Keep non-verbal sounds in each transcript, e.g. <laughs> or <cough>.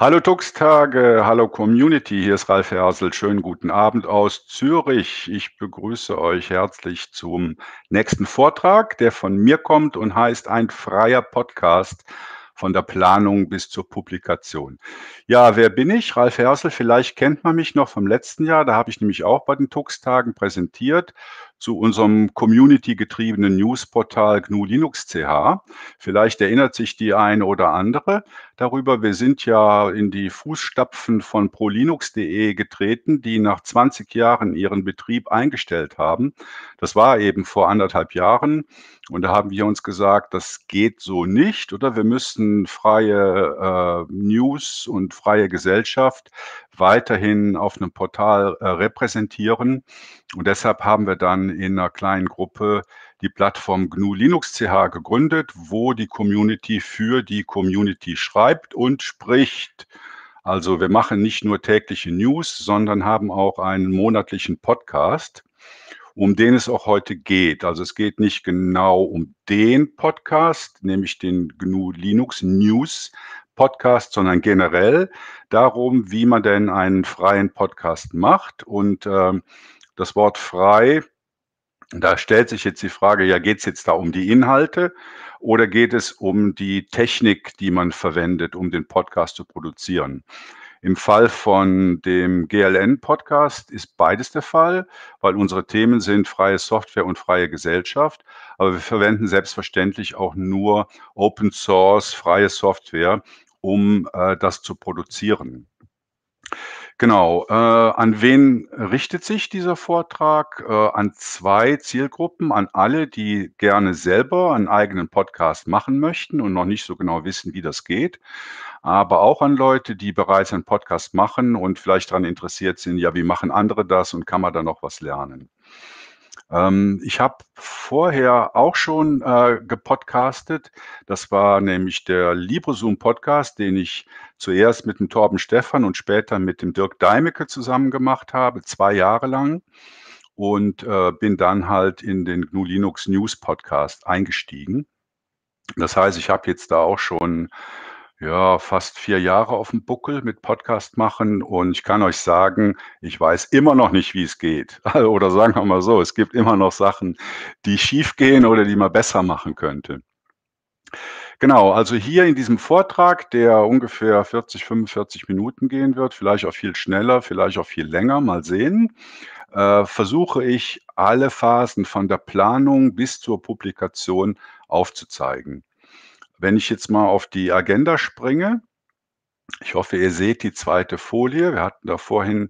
Hallo Tuxtage, hallo Community, hier ist Ralf Hersel. Schönen guten Abend aus Zürich. Ich begrüße euch herzlich zum nächsten Vortrag, der von mir kommt und heißt Ein freier Podcast von der Planung bis zur Publikation. Ja, wer bin ich? Ralf Hersel, vielleicht kennt man mich noch vom letzten Jahr. Da habe ich nämlich auch bei den Tuxtagen präsentiert zu unserem community-getriebenen Newsportal GNU Linux CH. Vielleicht erinnert sich die eine oder andere darüber. Wir sind ja in die Fußstapfen von prolinux.de getreten, die nach 20 Jahren ihren Betrieb eingestellt haben. Das war eben vor anderthalb Jahren. Und da haben wir uns gesagt, das geht so nicht, oder? Wir müssen freie äh, News und freie Gesellschaft weiterhin auf einem Portal äh, repräsentieren. Und deshalb haben wir dann in einer kleinen Gruppe die Plattform GNU Linux CH gegründet, wo die Community für die Community schreibt und spricht. Also wir machen nicht nur tägliche News, sondern haben auch einen monatlichen Podcast, um den es auch heute geht. Also es geht nicht genau um den Podcast, nämlich den GNU Linux News Podcast, sondern generell darum, wie man denn einen freien Podcast macht. Und äh, das Wort frei da stellt sich jetzt die Frage, ja, geht es jetzt da um die Inhalte oder geht es um die Technik, die man verwendet, um den Podcast zu produzieren? Im Fall von dem GLN-Podcast ist beides der Fall, weil unsere Themen sind freie Software und freie Gesellschaft. Aber wir verwenden selbstverständlich auch nur Open Source, freie Software, um äh, das zu produzieren. Genau. Äh, an wen richtet sich dieser Vortrag? Äh, an zwei Zielgruppen, an alle, die gerne selber einen eigenen Podcast machen möchten und noch nicht so genau wissen, wie das geht, aber auch an Leute, die bereits einen Podcast machen und vielleicht daran interessiert sind, ja, wie machen andere das und kann man da noch was lernen? Ähm, ich habe vorher auch schon äh, gepodcastet. Das war nämlich der LibreZoom Podcast, den ich zuerst mit dem Torben Stefan und später mit dem Dirk Deimecke zusammen gemacht habe, zwei Jahre lang. Und äh, bin dann halt in den GNU Linux News Podcast eingestiegen. Das heißt, ich habe jetzt da auch schon ja, fast vier Jahre auf dem Buckel mit Podcast machen und ich kann euch sagen, ich weiß immer noch nicht, wie es geht. <laughs> Also, oder sagen wir mal so, es gibt immer noch Sachen, die schief gehen oder die man besser machen könnte. Genau, also hier in diesem Vortrag, der ungefähr 40, 45 Minuten gehen wird, vielleicht auch viel schneller, vielleicht auch viel länger, mal sehen, äh, versuche ich alle Phasen von der Planung bis zur Publikation aufzuzeigen. Wenn ich jetzt mal auf die Agenda springe, ich hoffe, ihr seht die zweite Folie. Wir hatten da vorhin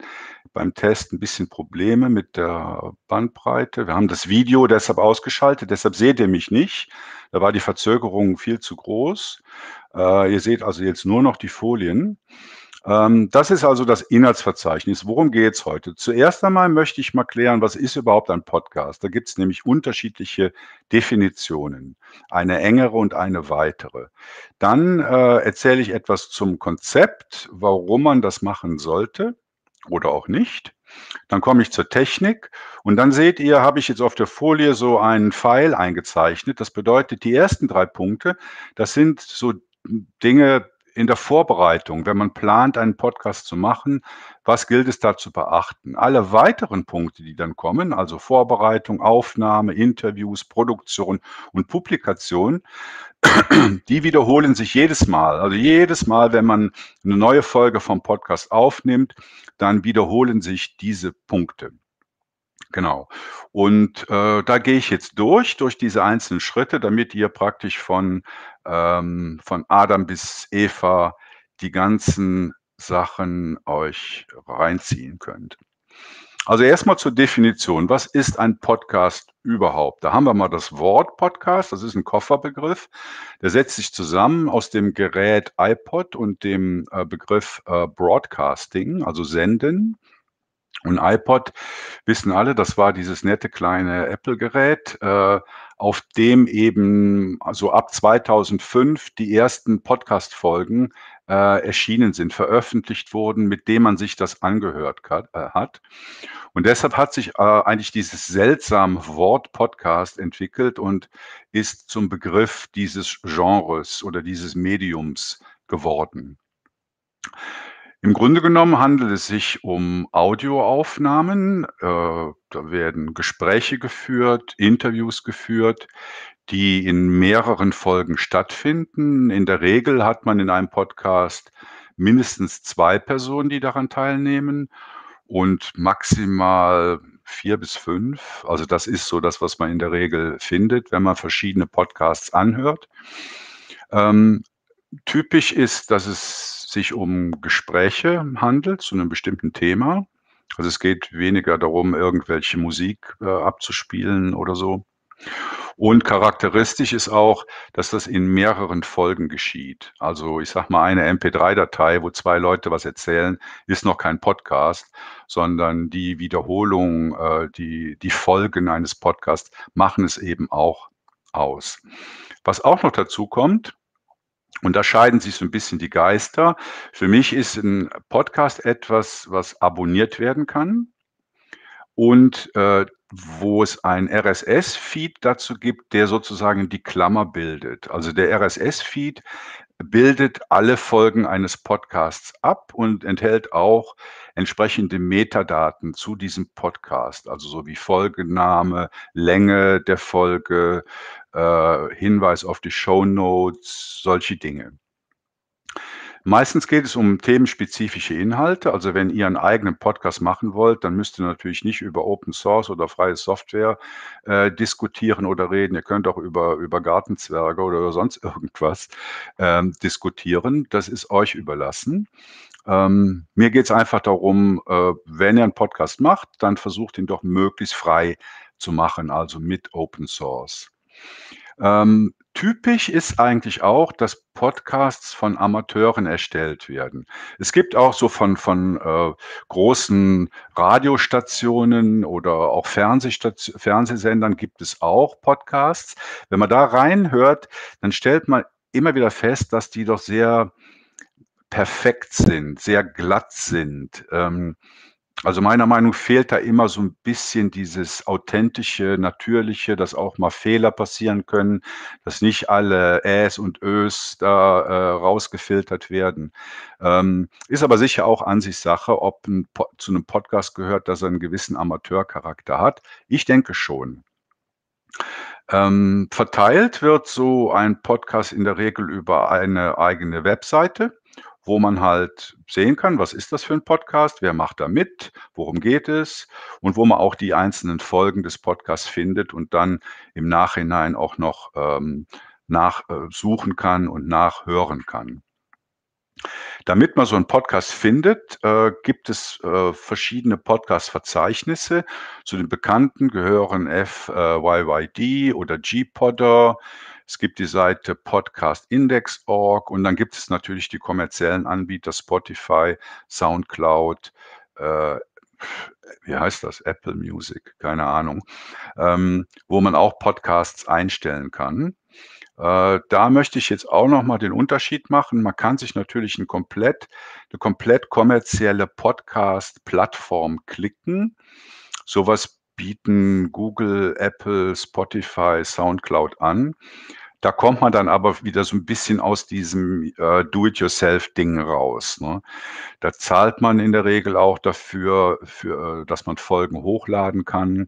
beim Test ein bisschen Probleme mit der Bandbreite. Wir haben das Video deshalb ausgeschaltet, deshalb seht ihr mich nicht. Da war die Verzögerung viel zu groß. Äh, ihr seht also jetzt nur noch die Folien. Ähm, das ist also das Inhaltsverzeichnis. Worum geht es heute? Zuerst einmal möchte ich mal klären, was ist überhaupt ein Podcast? Da gibt es nämlich unterschiedliche Definitionen, eine engere und eine weitere. Dann äh, erzähle ich etwas zum Konzept, warum man das machen sollte oder auch nicht. Dann komme ich zur Technik und dann seht ihr, habe ich jetzt auf der Folie so einen Pfeil eingezeichnet. Das bedeutet, die ersten drei Punkte, das sind so Dinge, in der Vorbereitung, wenn man plant, einen Podcast zu machen, was gilt es da zu beachten? Alle weiteren Punkte, die dann kommen, also Vorbereitung, Aufnahme, Interviews, Produktion und Publikation, <clears throat> die wiederholen sich jedes Mal. Also jedes Mal, wenn man eine neue Folge vom Podcast aufnimmt, dann wiederholen sich diese Punkte. Genau. Und äh, da gehe ich jetzt durch, durch diese einzelnen Schritte, damit ihr praktisch von, ähm, von Adam bis Eva die ganzen Sachen euch reinziehen könnt. Also erstmal zur Definition. Was ist ein Podcast überhaupt? Da haben wir mal das Wort Podcast. Das ist ein Kofferbegriff. Der setzt sich zusammen aus dem Gerät iPod und dem äh, Begriff äh, Broadcasting, also Senden. Und iPod wissen alle, das war dieses nette kleine Apple-Gerät, äh, auf dem eben also ab 2005 die ersten Podcast-Folgen äh, erschienen sind, veröffentlicht wurden, mit dem man sich das angehört äh, hat. Und deshalb hat sich äh, eigentlich dieses seltsame Wort Podcast entwickelt und ist zum Begriff dieses Genres oder dieses Mediums geworden. Im Grunde genommen handelt es sich um Audioaufnahmen. Äh, da werden Gespräche geführt, Interviews geführt, die in mehreren Folgen stattfinden. In der Regel hat man in einem Podcast mindestens zwei Personen, die daran teilnehmen und maximal vier bis fünf. Also das ist so das, was man in der Regel findet, wenn man verschiedene Podcasts anhört. Ähm, typisch ist, dass es sich um Gespräche handelt zu einem bestimmten Thema. Also es geht weniger darum, irgendwelche Musik äh, abzuspielen oder so. Und charakteristisch ist auch, dass das in mehreren Folgen geschieht. Also ich sage mal, eine MP3-Datei, wo zwei Leute was erzählen, ist noch kein Podcast, sondern die Wiederholung, äh, die, die Folgen eines Podcasts machen es eben auch aus. Was auch noch dazu kommt, und da scheiden sich so ein bisschen die Geister. Für mich ist ein Podcast etwas, was abonniert werden kann und äh, wo es ein RSS-Feed dazu gibt, der sozusagen die Klammer bildet. Also der RSS-Feed bildet alle Folgen eines Podcasts ab und enthält auch entsprechende Metadaten zu diesem Podcast, also so wie Folgename, Länge der Folge, äh, Hinweis auf die Show Notes, solche Dinge. Meistens geht es um themenspezifische Inhalte. Also wenn ihr einen eigenen Podcast machen wollt, dann müsst ihr natürlich nicht über Open Source oder freie Software äh, diskutieren oder reden. Ihr könnt auch über, über Gartenzwerge oder sonst <laughs> irgendwas ähm, diskutieren. Das ist euch überlassen. Ähm, mir geht es einfach darum, äh, wenn ihr einen Podcast macht, dann versucht ihn doch möglichst frei zu machen, also mit Open Source. Ähm, typisch ist eigentlich auch, dass Podcasts von Amateuren erstellt werden. Es gibt auch so von, von äh, großen Radiostationen oder auch Fernsehsendern gibt es auch Podcasts. Wenn man da reinhört, dann stellt man immer wieder fest, dass die doch sehr perfekt sind, sehr glatt sind. Ähm, also meiner Meinung nach fehlt da immer so ein bisschen dieses authentische, natürliche, dass auch mal Fehler passieren können, dass nicht alle Äs und Ös da äh, rausgefiltert werden. Ähm, ist aber sicher auch an sich Sache, ob ein zu einem Podcast gehört, dass er einen gewissen Amateurcharakter hat. Ich denke schon. Ähm, verteilt wird so ein Podcast in der Regel über eine eigene Webseite wo man halt sehen kann, was ist das für ein Podcast, wer macht da mit, worum geht es und wo man auch die einzelnen Folgen des Podcasts findet und dann im Nachhinein auch noch ähm, nachsuchen äh, kann und nachhören kann. Damit man so einen Podcast findet, äh, gibt es äh, verschiedene Podcast-Verzeichnisse. Zu den bekannten gehören FYYD äh, oder G-Podder. GPodder, es gibt die Seite podcastindex.org und dann gibt es natürlich die kommerziellen Anbieter Spotify, SoundCloud, äh, wie heißt das? Apple Music, keine Ahnung, ähm, wo man auch Podcasts einstellen kann. Äh, da möchte ich jetzt auch nochmal den Unterschied machen. Man kann sich natürlich ein komplett, eine komplett kommerzielle Podcast-Plattform klicken. Sowas bieten Google, Apple, Spotify, SoundCloud an. Da kommt man dann aber wieder so ein bisschen aus diesem äh, Do-it-yourself-Ding raus. Ne? Da zahlt man in der Regel auch dafür, für, äh, dass man Folgen hochladen kann.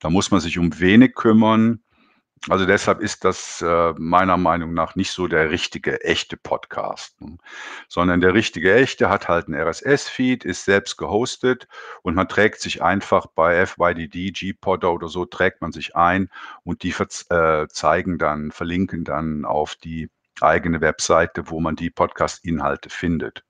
Da muss man sich um wenig kümmern. Also deshalb ist das äh, meiner Meinung nach nicht so der richtige, echte Podcast, ne? sondern der richtige, echte hat halt einen RSS-Feed, ist selbst gehostet und man trägt sich einfach bei FYDD, G-Podder oder so, trägt man sich ein und die äh, zeigen dann, verlinken dann auf die eigene Webseite, wo man die Podcast-Inhalte findet.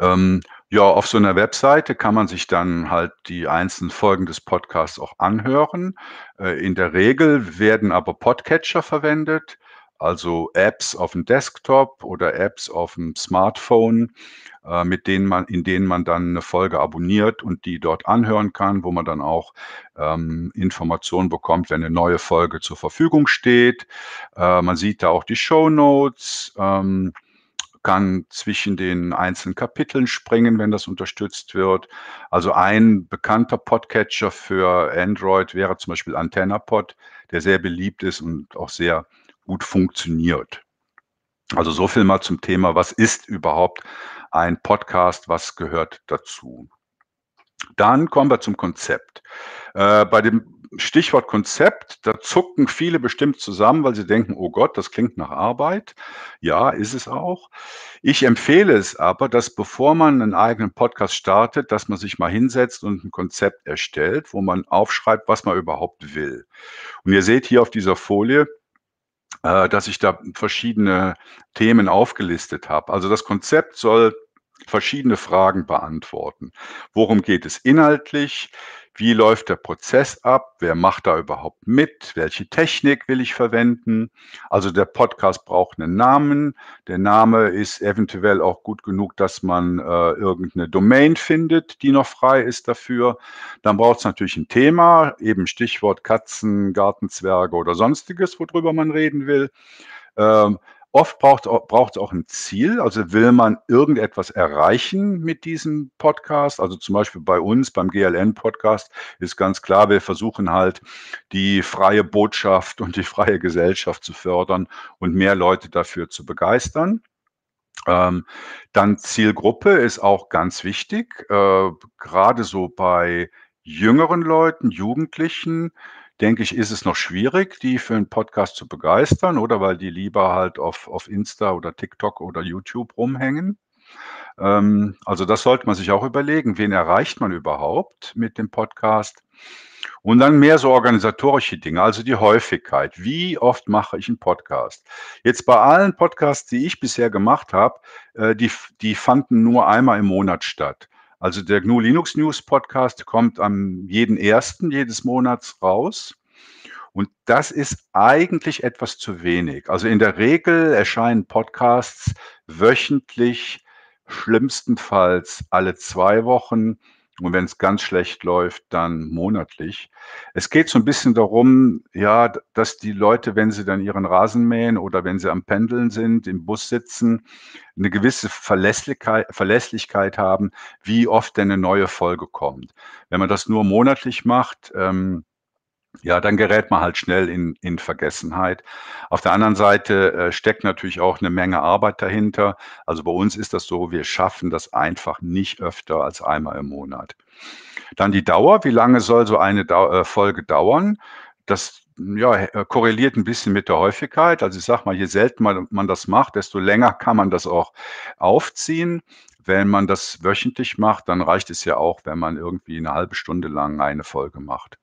Ähm, ja, auf so einer Webseite kann man sich dann halt die einzelnen Folgen des Podcasts auch anhören. Äh, in der Regel werden aber Podcatcher verwendet, also Apps auf dem Desktop oder Apps auf dem Smartphone, äh, mit denen man, in denen man dann eine Folge abonniert und die dort anhören kann, wo man dann auch ähm, Informationen bekommt, wenn eine neue Folge zur Verfügung steht. Äh, man sieht da auch die Show Notes. Ähm, kann zwischen den einzelnen Kapiteln springen, wenn das unterstützt wird. Also ein bekannter Podcatcher für Android wäre zum Beispiel AntennaPod, der sehr beliebt ist und auch sehr gut funktioniert. Also so viel mal zum Thema, was ist überhaupt ein Podcast, was gehört dazu? Dann kommen wir zum Konzept. Äh, bei dem Stichwort Konzept, da zucken viele bestimmt zusammen, weil sie denken, oh Gott, das klingt nach Arbeit. Ja, ist es auch. Ich empfehle es aber, dass bevor man einen eigenen Podcast startet, dass man sich mal hinsetzt und ein Konzept erstellt, wo man aufschreibt, was man überhaupt will. Und ihr seht hier auf dieser Folie, äh, dass ich da verschiedene Themen aufgelistet habe. Also das Konzept soll verschiedene Fragen beantworten. Worum geht es inhaltlich? Wie läuft der Prozess ab? Wer macht da überhaupt mit? Welche Technik will ich verwenden? Also der Podcast braucht einen Namen. Der Name ist eventuell auch gut genug, dass man äh, irgendeine Domain findet, die noch frei ist dafür. Dann braucht es natürlich ein Thema, eben Stichwort Katzen, Gartenzwerge oder sonstiges, worüber man reden will. Ähm, Oft braucht es auch ein Ziel. Also will man irgendetwas erreichen mit diesem Podcast. Also zum Beispiel bei uns, beim GLN-Podcast, ist ganz klar, wir versuchen halt die freie Botschaft und die freie Gesellschaft zu fördern und mehr Leute dafür zu begeistern. Ähm, dann Zielgruppe ist auch ganz wichtig. Äh, gerade so bei jüngeren Leuten, Jugendlichen, denke ich, ist es noch schwierig, die für einen Podcast zu begeistern oder weil die lieber halt auf, auf Insta oder TikTok oder YouTube rumhängen. Ähm, also das sollte man sich auch überlegen, wen erreicht man überhaupt mit dem Podcast. Und dann mehr so organisatorische Dinge, also die Häufigkeit. Wie oft mache ich einen Podcast? Jetzt bei allen Podcasts, die ich bisher gemacht habe, äh, die, die fanden nur einmal im Monat statt. Also der GNU Linux News Podcast kommt am jeden ersten jedes Monats raus. Und das ist eigentlich etwas zu wenig. Also in der Regel erscheinen Podcasts wöchentlich, schlimmstenfalls alle zwei Wochen, und wenn es ganz schlecht läuft, dann monatlich. Es geht so ein bisschen darum, ja, dass die Leute, wenn sie dann ihren Rasen mähen oder wenn sie am Pendeln sind, im Bus sitzen, eine gewisse Verlässlichkeit, Verlässlichkeit haben, wie oft denn eine neue Folge kommt. Wenn man das nur monatlich macht, ähm, ja, dann gerät man halt schnell in, in Vergessenheit. Auf der anderen Seite äh, steckt natürlich auch eine Menge Arbeit dahinter. Also bei uns ist das so, wir schaffen das einfach nicht öfter als einmal im Monat. Dann die Dauer. Wie lange soll so eine Dau äh, Folge dauern? Das ja, äh, korreliert ein bisschen mit der Häufigkeit. Also ich sage mal, je seltener man das macht, desto länger kann man das auch aufziehen. Wenn man das wöchentlich macht, dann reicht es ja auch, wenn man irgendwie eine halbe Stunde lang eine Folge macht.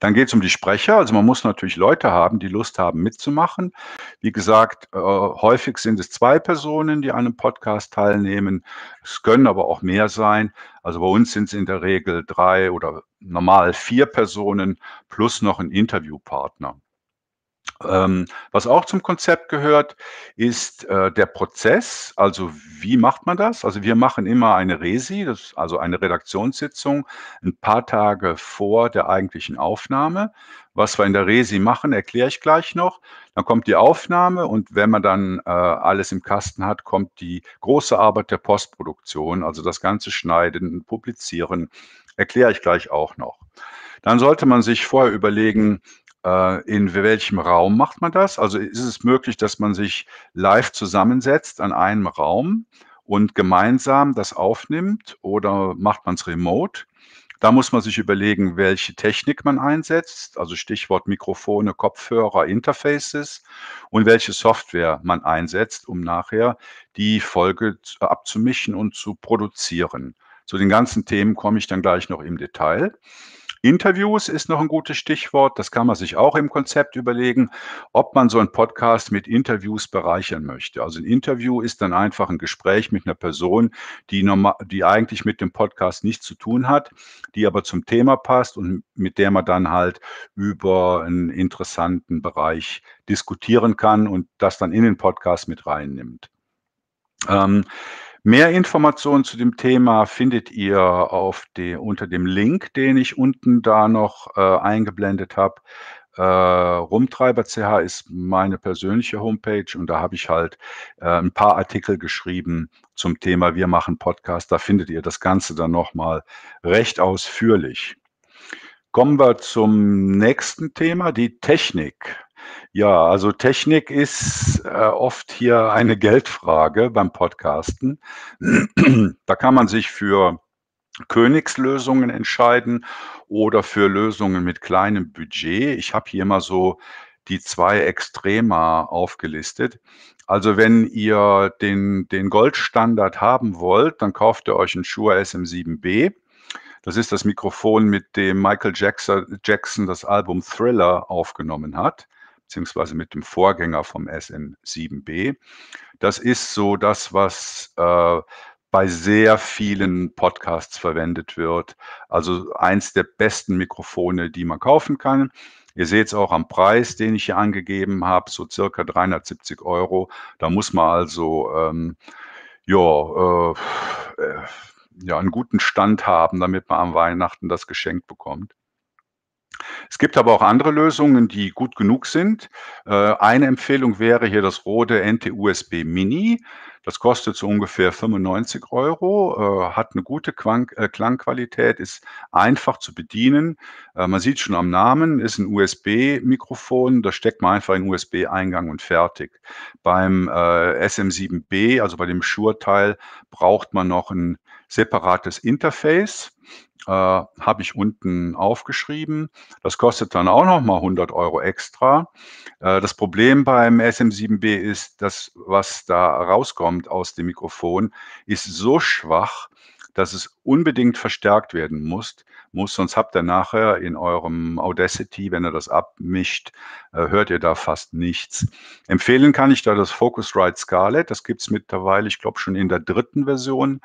Dann geht es um die Sprecher. Also man muss natürlich Leute haben, die Lust haben mitzumachen. Wie gesagt, äh, häufig sind es zwei Personen, die an einem Podcast teilnehmen. Es können aber auch mehr sein. Also bei uns sind es in der Regel drei oder normal vier Personen plus noch ein Interviewpartner. Ähm, was auch zum Konzept gehört, ist äh, der Prozess. Also wie macht man das? Also wir machen immer eine Resi, das, also eine Redaktionssitzung, ein paar Tage vor der eigentlichen Aufnahme. Was wir in der Resi machen, erkläre ich gleich noch. Dann kommt die Aufnahme und wenn man dann äh, alles im Kasten hat, kommt die große Arbeit der Postproduktion, also das ganze Schneiden, Publizieren, erkläre ich gleich auch noch. Dann sollte man sich vorher überlegen, äh, in welchem Raum macht man das? Also ist es möglich, dass man sich live zusammensetzt an einem Raum und gemeinsam das aufnimmt oder macht man es remote? Da muss man sich überlegen, welche Technik man einsetzt, also Stichwort Mikrofone, Kopfhörer, Interfaces und welche Software man einsetzt, um nachher die Folge abzumischen und zu produzieren. Zu den ganzen Themen komme ich dann gleich noch im Detail. Interviews ist noch ein gutes Stichwort. Das kann man sich auch im Konzept überlegen, ob man so einen Podcast mit Interviews bereichern möchte. Also ein Interview ist dann einfach ein Gespräch mit einer Person, die, normal, die eigentlich mit dem Podcast nichts zu tun hat, die aber zum Thema passt und mit der man dann halt über einen interessanten Bereich diskutieren kann und das dann in den Podcast mit reinnimmt. Ähm, Mehr Informationen zu dem Thema findet ihr auf die, unter dem Link, den ich unten da noch äh, eingeblendet habe. Äh, Rumtreiber.ch ist meine persönliche Homepage und da habe ich halt äh, ein paar Artikel geschrieben zum Thema Wir machen Podcast. Da findet ihr das Ganze dann nochmal recht ausführlich. Kommen wir zum nächsten Thema, die Technik. Ja, also Technik ist äh, oft hier eine Geldfrage beim Podcasten. da kann man sich für Königslösungen entscheiden oder für Lösungen mit kleinem Budget. Ich habe hier mal so die zwei Extrema aufgelistet. Also wenn ihr den, den Goldstandard haben wollt, dann kauft ihr euch einen Shure SM7B. Das ist das Mikrofon, mit dem Michael Jackson, Jackson das Album Thriller aufgenommen hat beziehungsweise mit dem Vorgänger vom SM7B. Das ist so das, was äh, bei sehr vielen Podcasts verwendet wird. Also eins der besten Mikrofone, die man kaufen kann. Ihr seht es auch am Preis, den ich hier angegeben habe, so circa 370 Euro. Da muss man also ähm, ja, äh, äh, ja, einen guten Stand haben, damit man am Weihnachten das Geschenk bekommt. Es gibt aber auch andere Lösungen, die gut genug sind. Äh, eine Empfehlung wäre hier das Rode NT-USB Mini. Das kostet so ungefähr 95 Euro, äh, hat eine gute äh, Klangqualität, ist einfach zu bedienen. Man sieht schon am Namen, ist ein USB-Mikrofon, da steckt man einfach einen USB-Eingang und fertig. Beim SM7B, also bei dem Shure-Teil, braucht man noch ein separates Interface, äh, habe ich unten aufgeschrieben. Das kostet dann auch nochmal 100 Euro extra. Äh, das Problem beim SM7B ist, dass was da rauskommt aus dem Mikrofon, ist so schwach, dass es unbedingt verstärkt werden muss, muss sonst habt ihr nachher in eurem Audacity, wenn ihr das abmischt, äh, hört ihr da fast nichts. Empfehlen kann ich da das Focusrite Scarlett, das gibt es mittlerweile, ich glaube, schon in der dritten Version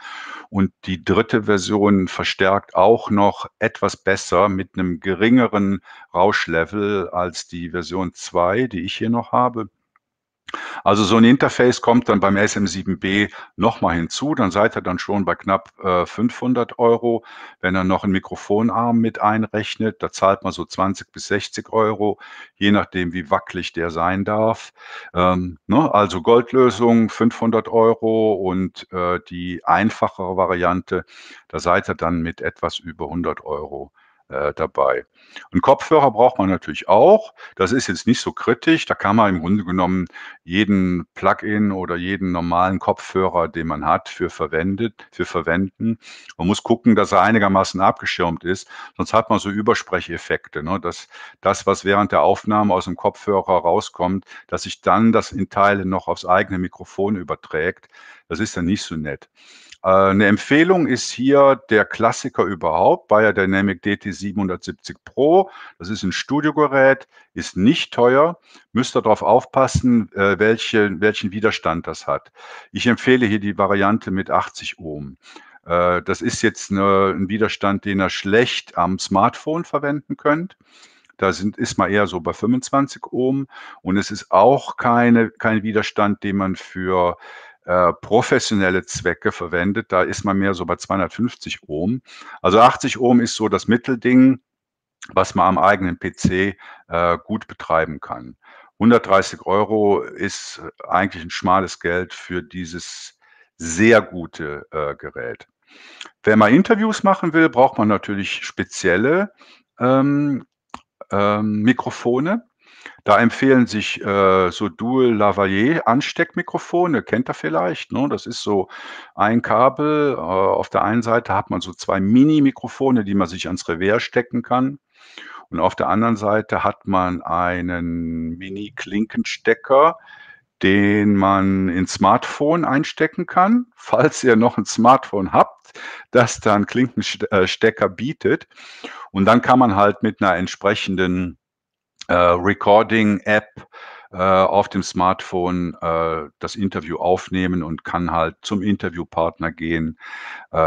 und die dritte Version verstärkt auch noch etwas besser mit einem geringeren Rauschlevel als die Version 2, die ich hier noch habe. Also so ein Interface kommt dann beim SM7B nochmal hinzu. Dann seid ihr dann schon bei knapp äh, 500 Euro. Wenn ihr noch einen Mikrofonarm mit einrechnet, da zahlt man so 20 bis 60 Euro, je nachdem, wie wackelig der sein darf. Ähm, ne? Also Goldlösung 500 Euro und äh, die einfachere Variante, da seid ihr dann mit etwas über 100 Euro äh, dabei. Und Kopfhörer braucht man natürlich auch. Das ist jetzt nicht so kritisch. Da kann man im Grunde genommen jeden Plugin oder jeden normalen Kopfhörer, den man hat, für verwendet, für verwenden. Man muss gucken, dass er einigermaßen abgeschirmt ist. Sonst hat man so Übersprecheffekte, ne? dass das, was während der Aufnahme aus dem Kopfhörer rauskommt, dass sich dann das in Teile noch aufs eigene Mikrofon überträgt. Das ist dann nicht so nett. Äh, eine Empfehlung ist hier der Klassiker überhaupt, Bayer Dynamic DT770 Pro. Das ist ein Studiogerät, ist nicht teuer, müsst ihr darauf aufpassen, äh, welche, welchen Widerstand das hat. Ich empfehle hier die Variante mit 80 Ohm. Äh, das ist jetzt eine, ein Widerstand, den ihr schlecht am Smartphone verwenden könnt. Da sind, ist man eher so bei 25 Ohm. Und es ist auch keine, kein Widerstand, den man für äh, professionelle Zwecke verwendet, da ist man mehr so bei 250 Ohm. Also 80 Ohm ist so das Mittelding, was man am eigenen PC äh, gut betreiben kann. 130 Euro ist eigentlich ein schmales Geld für dieses sehr gute äh, Gerät. Wenn man Interviews machen will, braucht man natürlich spezielle ähm, ähm, Mikrofone. Da empfehlen sich äh, so Dual Lavalier Ansteckmikrofone, kennt ihr vielleicht. Ne? Das ist so ein Kabel. Äh, auf der einen Seite hat man so zwei Mini-Mikrofone, die man sich ans Revers stecken kann. Und auf der anderen Seite hat man einen Mini-Klinkenstecker, den man ins Smartphone einstecken kann, falls ihr noch ein Smartphone habt, das dann Klinkenstecker äh, bietet. Und dann kann man halt mit einer entsprechenden äh, Recording-App äh, auf dem Smartphone äh, das Interview aufnehmen und kann halt zum Interviewpartner gehen,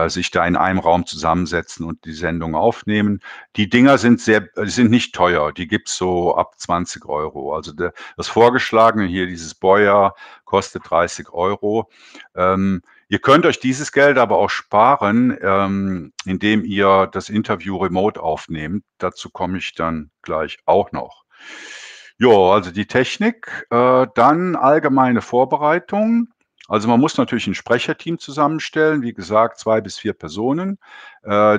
sich da in einem Raum zusammensetzen und die Sendung aufnehmen. Die Dinger sind sehr, sind nicht teuer. Die gibt es so ab 20 Euro. Also das Vorgeschlagene hier, dieses Boyer, kostet 30 Euro. Ähm, ihr könnt euch dieses Geld aber auch sparen, ähm, indem ihr das Interview remote aufnehmt. Dazu komme ich dann gleich auch noch. Ja, also die Technik, äh, dann allgemeine Vorbereitung. Also man muss natürlich ein Sprecherteam zusammenstellen, wie gesagt, zwei bis vier Personen. Äh,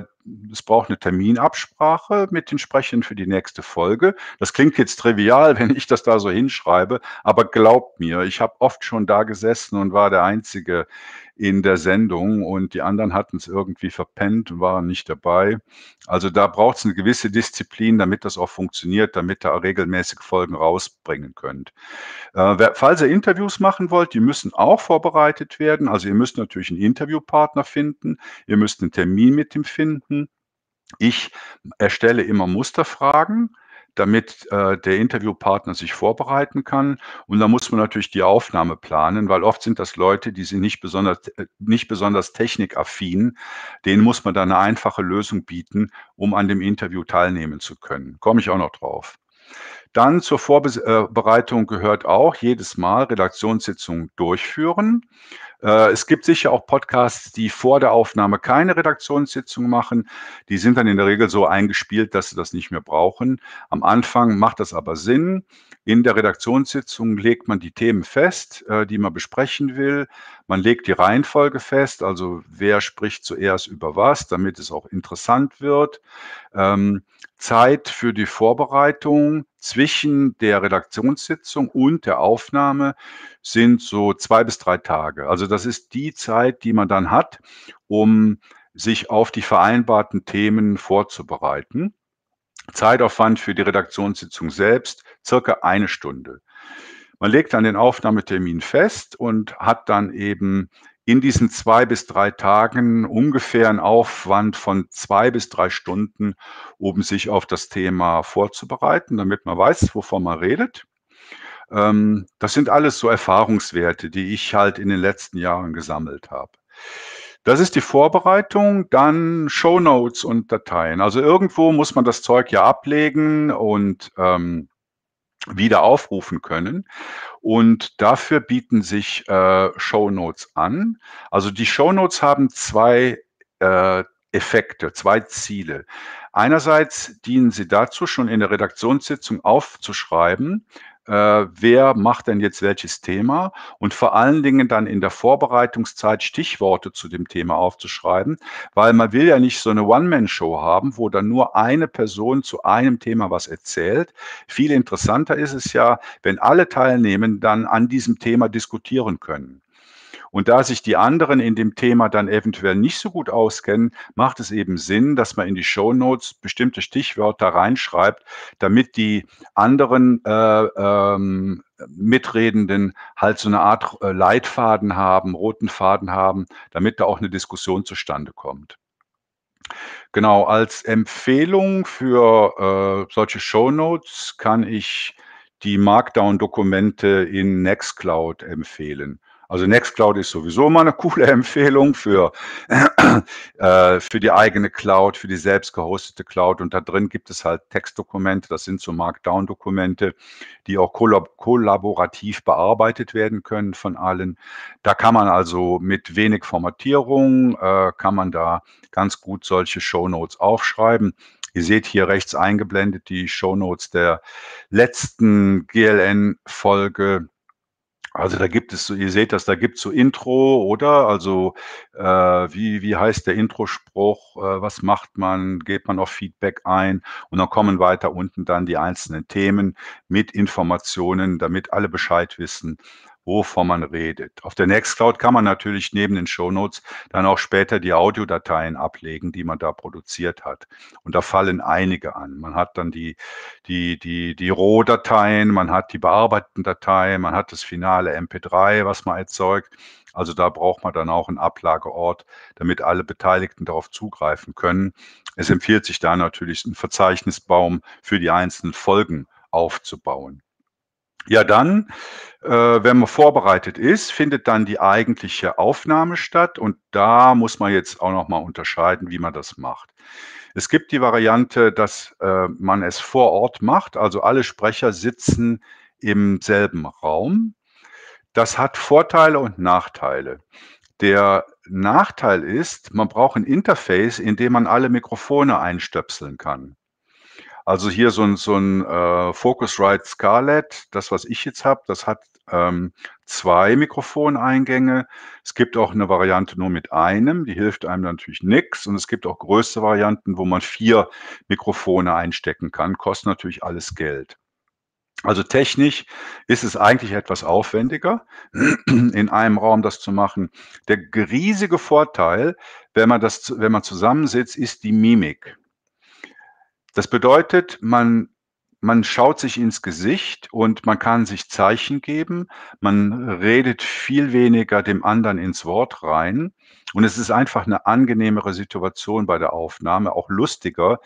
es braucht eine Terminabsprache mit den Sprechern für die nächste Folge. Das klingt jetzt trivial, <laughs> wenn ich das da so hinschreibe, aber glaubt mir, ich habe oft schon da gesessen und war der Einzige in der Sendung und die anderen hatten es irgendwie verpennt und waren nicht dabei. Also da braucht es eine gewisse Disziplin, damit das auch funktioniert, damit ihr regelmäßig Folgen rausbringen könnt. Äh, falls ihr Interviews machen wollt, die müssen auch vorbereitet werden. Also ihr müsst natürlich einen Interviewpartner finden, ihr müsst einen Termin mit dem finden. Ich erstelle immer Musterfragen, damit äh, der Interviewpartner sich vorbereiten kann. Und da muss man natürlich die Aufnahme planen, weil oft sind das Leute, die sind nicht besonders, äh, nicht besonders technikaffin. Denen muss man dann eine einfache Lösung bieten, um an dem Interview teilnehmen zu können. Komme ich auch noch drauf. Dann zur Vorbereitung äh, gehört auch jedes Mal Redaktionssitzung durchführen. Äh, es gibt sicher auch Podcasts, die vor der Aufnahme keine Redaktionssitzung machen. Die sind dann in der Regel so eingespielt, dass sie das nicht mehr brauchen. Am Anfang macht das aber Sinn. In der Redaktionssitzung legt man die Themen fest, äh, die man besprechen will. Man legt die Reihenfolge fest, also wer spricht zuerst über was, damit es auch interessant wird. Ähm, Zeit für die Vorbereitung zwischen der Redaktionssitzung und der Aufnahme sind so zwei bis drei Tage. Also das ist die Zeit, die man dann hat, um sich auf die vereinbarten Themen vorzubereiten. Zeitaufwand für die Redaktionssitzung selbst circa eine Stunde. Man legt dann den Aufnahmetermin fest und hat dann eben in diesen zwei bis drei Tagen ungefähr einen Aufwand von zwei bis drei Stunden, um sich auf das Thema vorzubereiten, damit man weiß, wovon man redet. Ähm, das sind alles so Erfahrungswerte, die ich halt in den letzten Jahren gesammelt habe. Das ist die Vorbereitung, dann Show Notes und Dateien. Also irgendwo muss man das Zeug ja ablegen und ähm, wieder aufrufen können. Und dafür bieten sich äh, Show Notes an. Also die Show Notes haben zwei äh, Effekte, zwei Ziele. Einerseits dienen sie dazu, schon in der Redaktionssitzung aufzuschreiben, äh, wer macht denn jetzt welches Thema und vor allen Dingen dann in der Vorbereitungszeit Stichworte zu dem Thema aufzuschreiben, weil man will ja nicht so eine One-Man-Show haben, wo dann nur eine Person zu einem Thema was erzählt. Viel interessanter ist es ja, wenn alle Teilnehmenden dann an diesem Thema diskutieren können. Und da sich die anderen in dem Thema dann eventuell nicht so gut auskennen, macht es eben Sinn, dass man in die Show Notes bestimmte Stichwörter reinschreibt, damit die anderen äh, ähm, Mitredenden halt so eine Art äh, Leitfaden haben, roten Faden haben, damit da auch eine Diskussion zustande kommt. Genau, als Empfehlung für äh, solche Show Notes kann ich die Markdown-Dokumente in Nextcloud empfehlen. Also Nextcloud ist sowieso mal eine <laughs> coole Empfehlung für, <clears throat> äh, für die eigene Cloud, für die selbst gehostete Cloud. Und da drin gibt es halt Textdokumente, das sind so Markdown-Dokumente, die auch kollab kollaborativ bearbeitet werden können von allen. Da kann man also mit wenig Formatierung, äh, kann man da ganz gut solche Shownotes aufschreiben. Ihr seht hier rechts eingeblendet die Shownotes der letzten GLN-Folge also da gibt es, so, ihr seht das, da gibt es so Intro, oder? Also äh, wie, wie heißt der Introspruch? Äh, was macht man? Geht man auf Feedback ein? Und dann kommen weiter unten dann die einzelnen Themen mit Informationen, damit alle Bescheid wissen, wovon man redet. Auf der Nextcloud kann man natürlich neben den Shownotes dann auch später die Audiodateien ablegen, die man da produziert hat. Und da fallen einige an. Man hat dann die, die, die, die Rohdateien, man hat die bearbeiteten Dateien, man hat das finale MP3, was man erzeugt. Also da braucht man dann auch einen Ablageort, damit alle Beteiligten darauf zugreifen können. Es empfiehlt sich da natürlich, einen Verzeichnisbaum für die einzelnen Folgen aufzubauen. Ja, dann, äh, wenn man vorbereitet ist, findet dann die eigentliche Aufnahme statt. Und da muss man jetzt auch nochmal unterscheiden, wie man das macht. Es gibt die Variante, dass äh, man es vor Ort macht. Also alle Sprecher sitzen im selben Raum. Das hat Vorteile und Nachteile. Der Nachteil ist, man braucht ein Interface, in dem man alle Mikrofone einstöpseln kann. Also hier so ein, so ein äh, Focusrite Scarlett, das was ich jetzt habe, das hat ähm, zwei Mikrofoneingänge. Es gibt auch eine Variante nur mit einem, die hilft einem natürlich nichts. Und es gibt auch größere Varianten, wo man vier Mikrofone einstecken kann. Kostet natürlich alles Geld. Also technisch ist es eigentlich etwas aufwendiger, <clears throat> in einem Raum das zu machen. Der riesige Vorteil, wenn man das, wenn man zusammensitzt, ist die Mimik. Das bedeutet, man, man schaut sich ins Gesicht und man kann sich Zeichen geben. Man redet viel weniger dem anderen ins Wort rein. Und es ist einfach eine angenehmere Situation bei der Aufnahme, auch lustiger,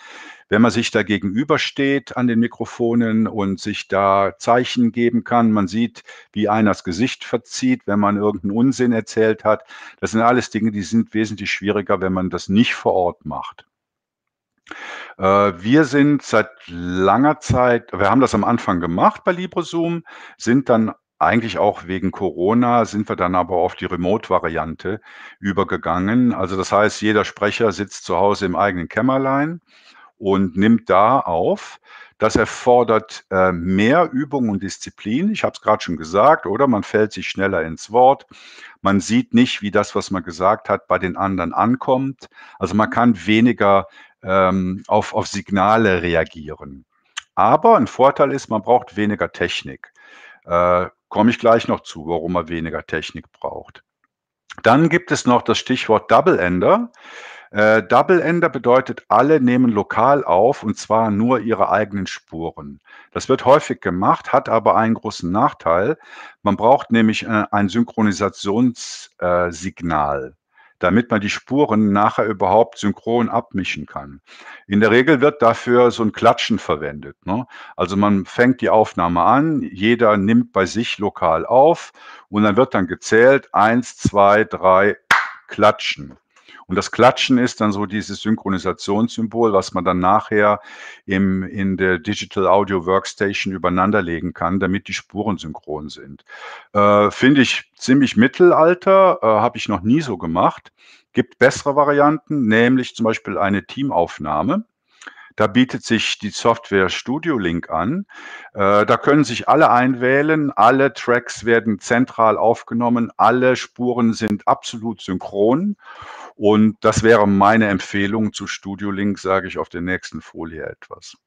wenn man sich da gegenübersteht an den Mikrofonen und sich da Zeichen geben kann. Man sieht, wie einer das Gesicht verzieht, wenn man irgendeinen Unsinn erzählt hat. Das sind alles Dinge, die sind wesentlich schwieriger, wenn man das nicht vor Ort macht. Äh, wir sind seit langer Zeit, wir haben das am Anfang gemacht bei LibreZoom, sind dann eigentlich auch wegen Corona sind wir dann aber auf die Remote-Variante übergegangen. Also das heißt, jeder Sprecher sitzt zu Hause im eigenen Kämmerlein und nimmt da auf. Das erfordert äh, mehr Übung und Disziplin. Ich habe es gerade schon gesagt, oder man fällt sich schneller ins Wort. Man sieht nicht, wie das, was man gesagt hat, bei den anderen ankommt. Also man kann weniger ähm, auf, auf Signale reagieren. Aber ein Vorteil ist, man braucht weniger Technik. Äh, Komme ich gleich noch zu, warum man weniger Technik braucht. Dann gibt es noch das Stichwort Double Ender. Äh, Double Ender bedeutet, alle nehmen lokal auf und zwar nur ihre eigenen Spuren. Das wird häufig gemacht, hat aber einen großen Nachteil. Man braucht nämlich äh, ein Synchronisationssignal. Äh, damit man die Spuren nachher überhaupt synchron abmischen kann. In der Regel wird dafür so ein Klatschen verwendet. Ne? Also man fängt die Aufnahme an, jeder nimmt bei sich lokal auf und dann wird dann gezählt, eins, zwei, drei, klatschen. Und das Klatschen ist dann so dieses Synchronisationssymbol, was man dann nachher im, in der Digital Audio Workstation übereinanderlegen kann, damit die Spuren synchron sind. Äh, Finde ich ziemlich Mittelalter, äh, habe ich noch nie so gemacht. Gibt bessere Varianten, nämlich zum Beispiel eine Teamaufnahme. Da bietet sich die Software Studio Link an. Äh, da können sich alle einwählen. Alle Tracks werden zentral aufgenommen. Alle Spuren sind absolut synchron. Und das wäre meine Empfehlung zu StudioLink, sage ich auf der nächsten Folie etwas.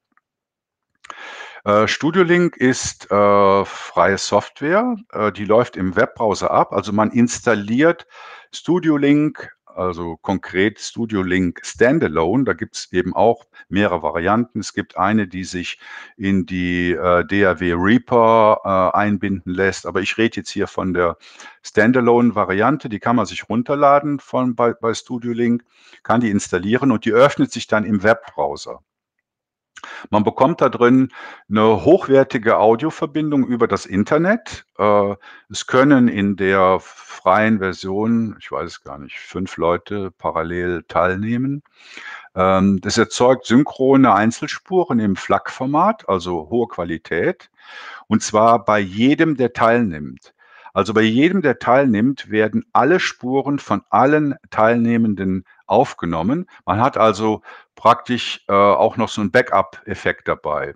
Äh, StudioLink ist äh, freie Software, äh, die läuft im Webbrowser ab. Also man installiert StudioLink also konkret Studio Link Standalone. Da gibt es eben auch mehrere Varianten. Es gibt eine, die sich in die äh, DAW Reaper äh, einbinden lässt. Aber ich rede jetzt hier von der Standalone-Variante. Die kann man sich runterladen von, bei, bei Studio Link, kann die installieren und die öffnet sich dann im Webbrowser. Man bekommt da drin eine hochwertige Audioverbindung über das Internet. Äh, es können in der freien Version, ich weiß es gar nicht, fünf Leute parallel teilnehmen. Ähm, das erzeugt synchrone Einzelspuren im FLAC-Format, also hohe Qualität. Und zwar bei jedem, der teilnimmt. Also bei jedem, der teilnimmt, werden alle Spuren von allen Teilnehmenden aufgenommen. Man hat also praktisch äh, auch noch so einen Backup-Effekt dabei.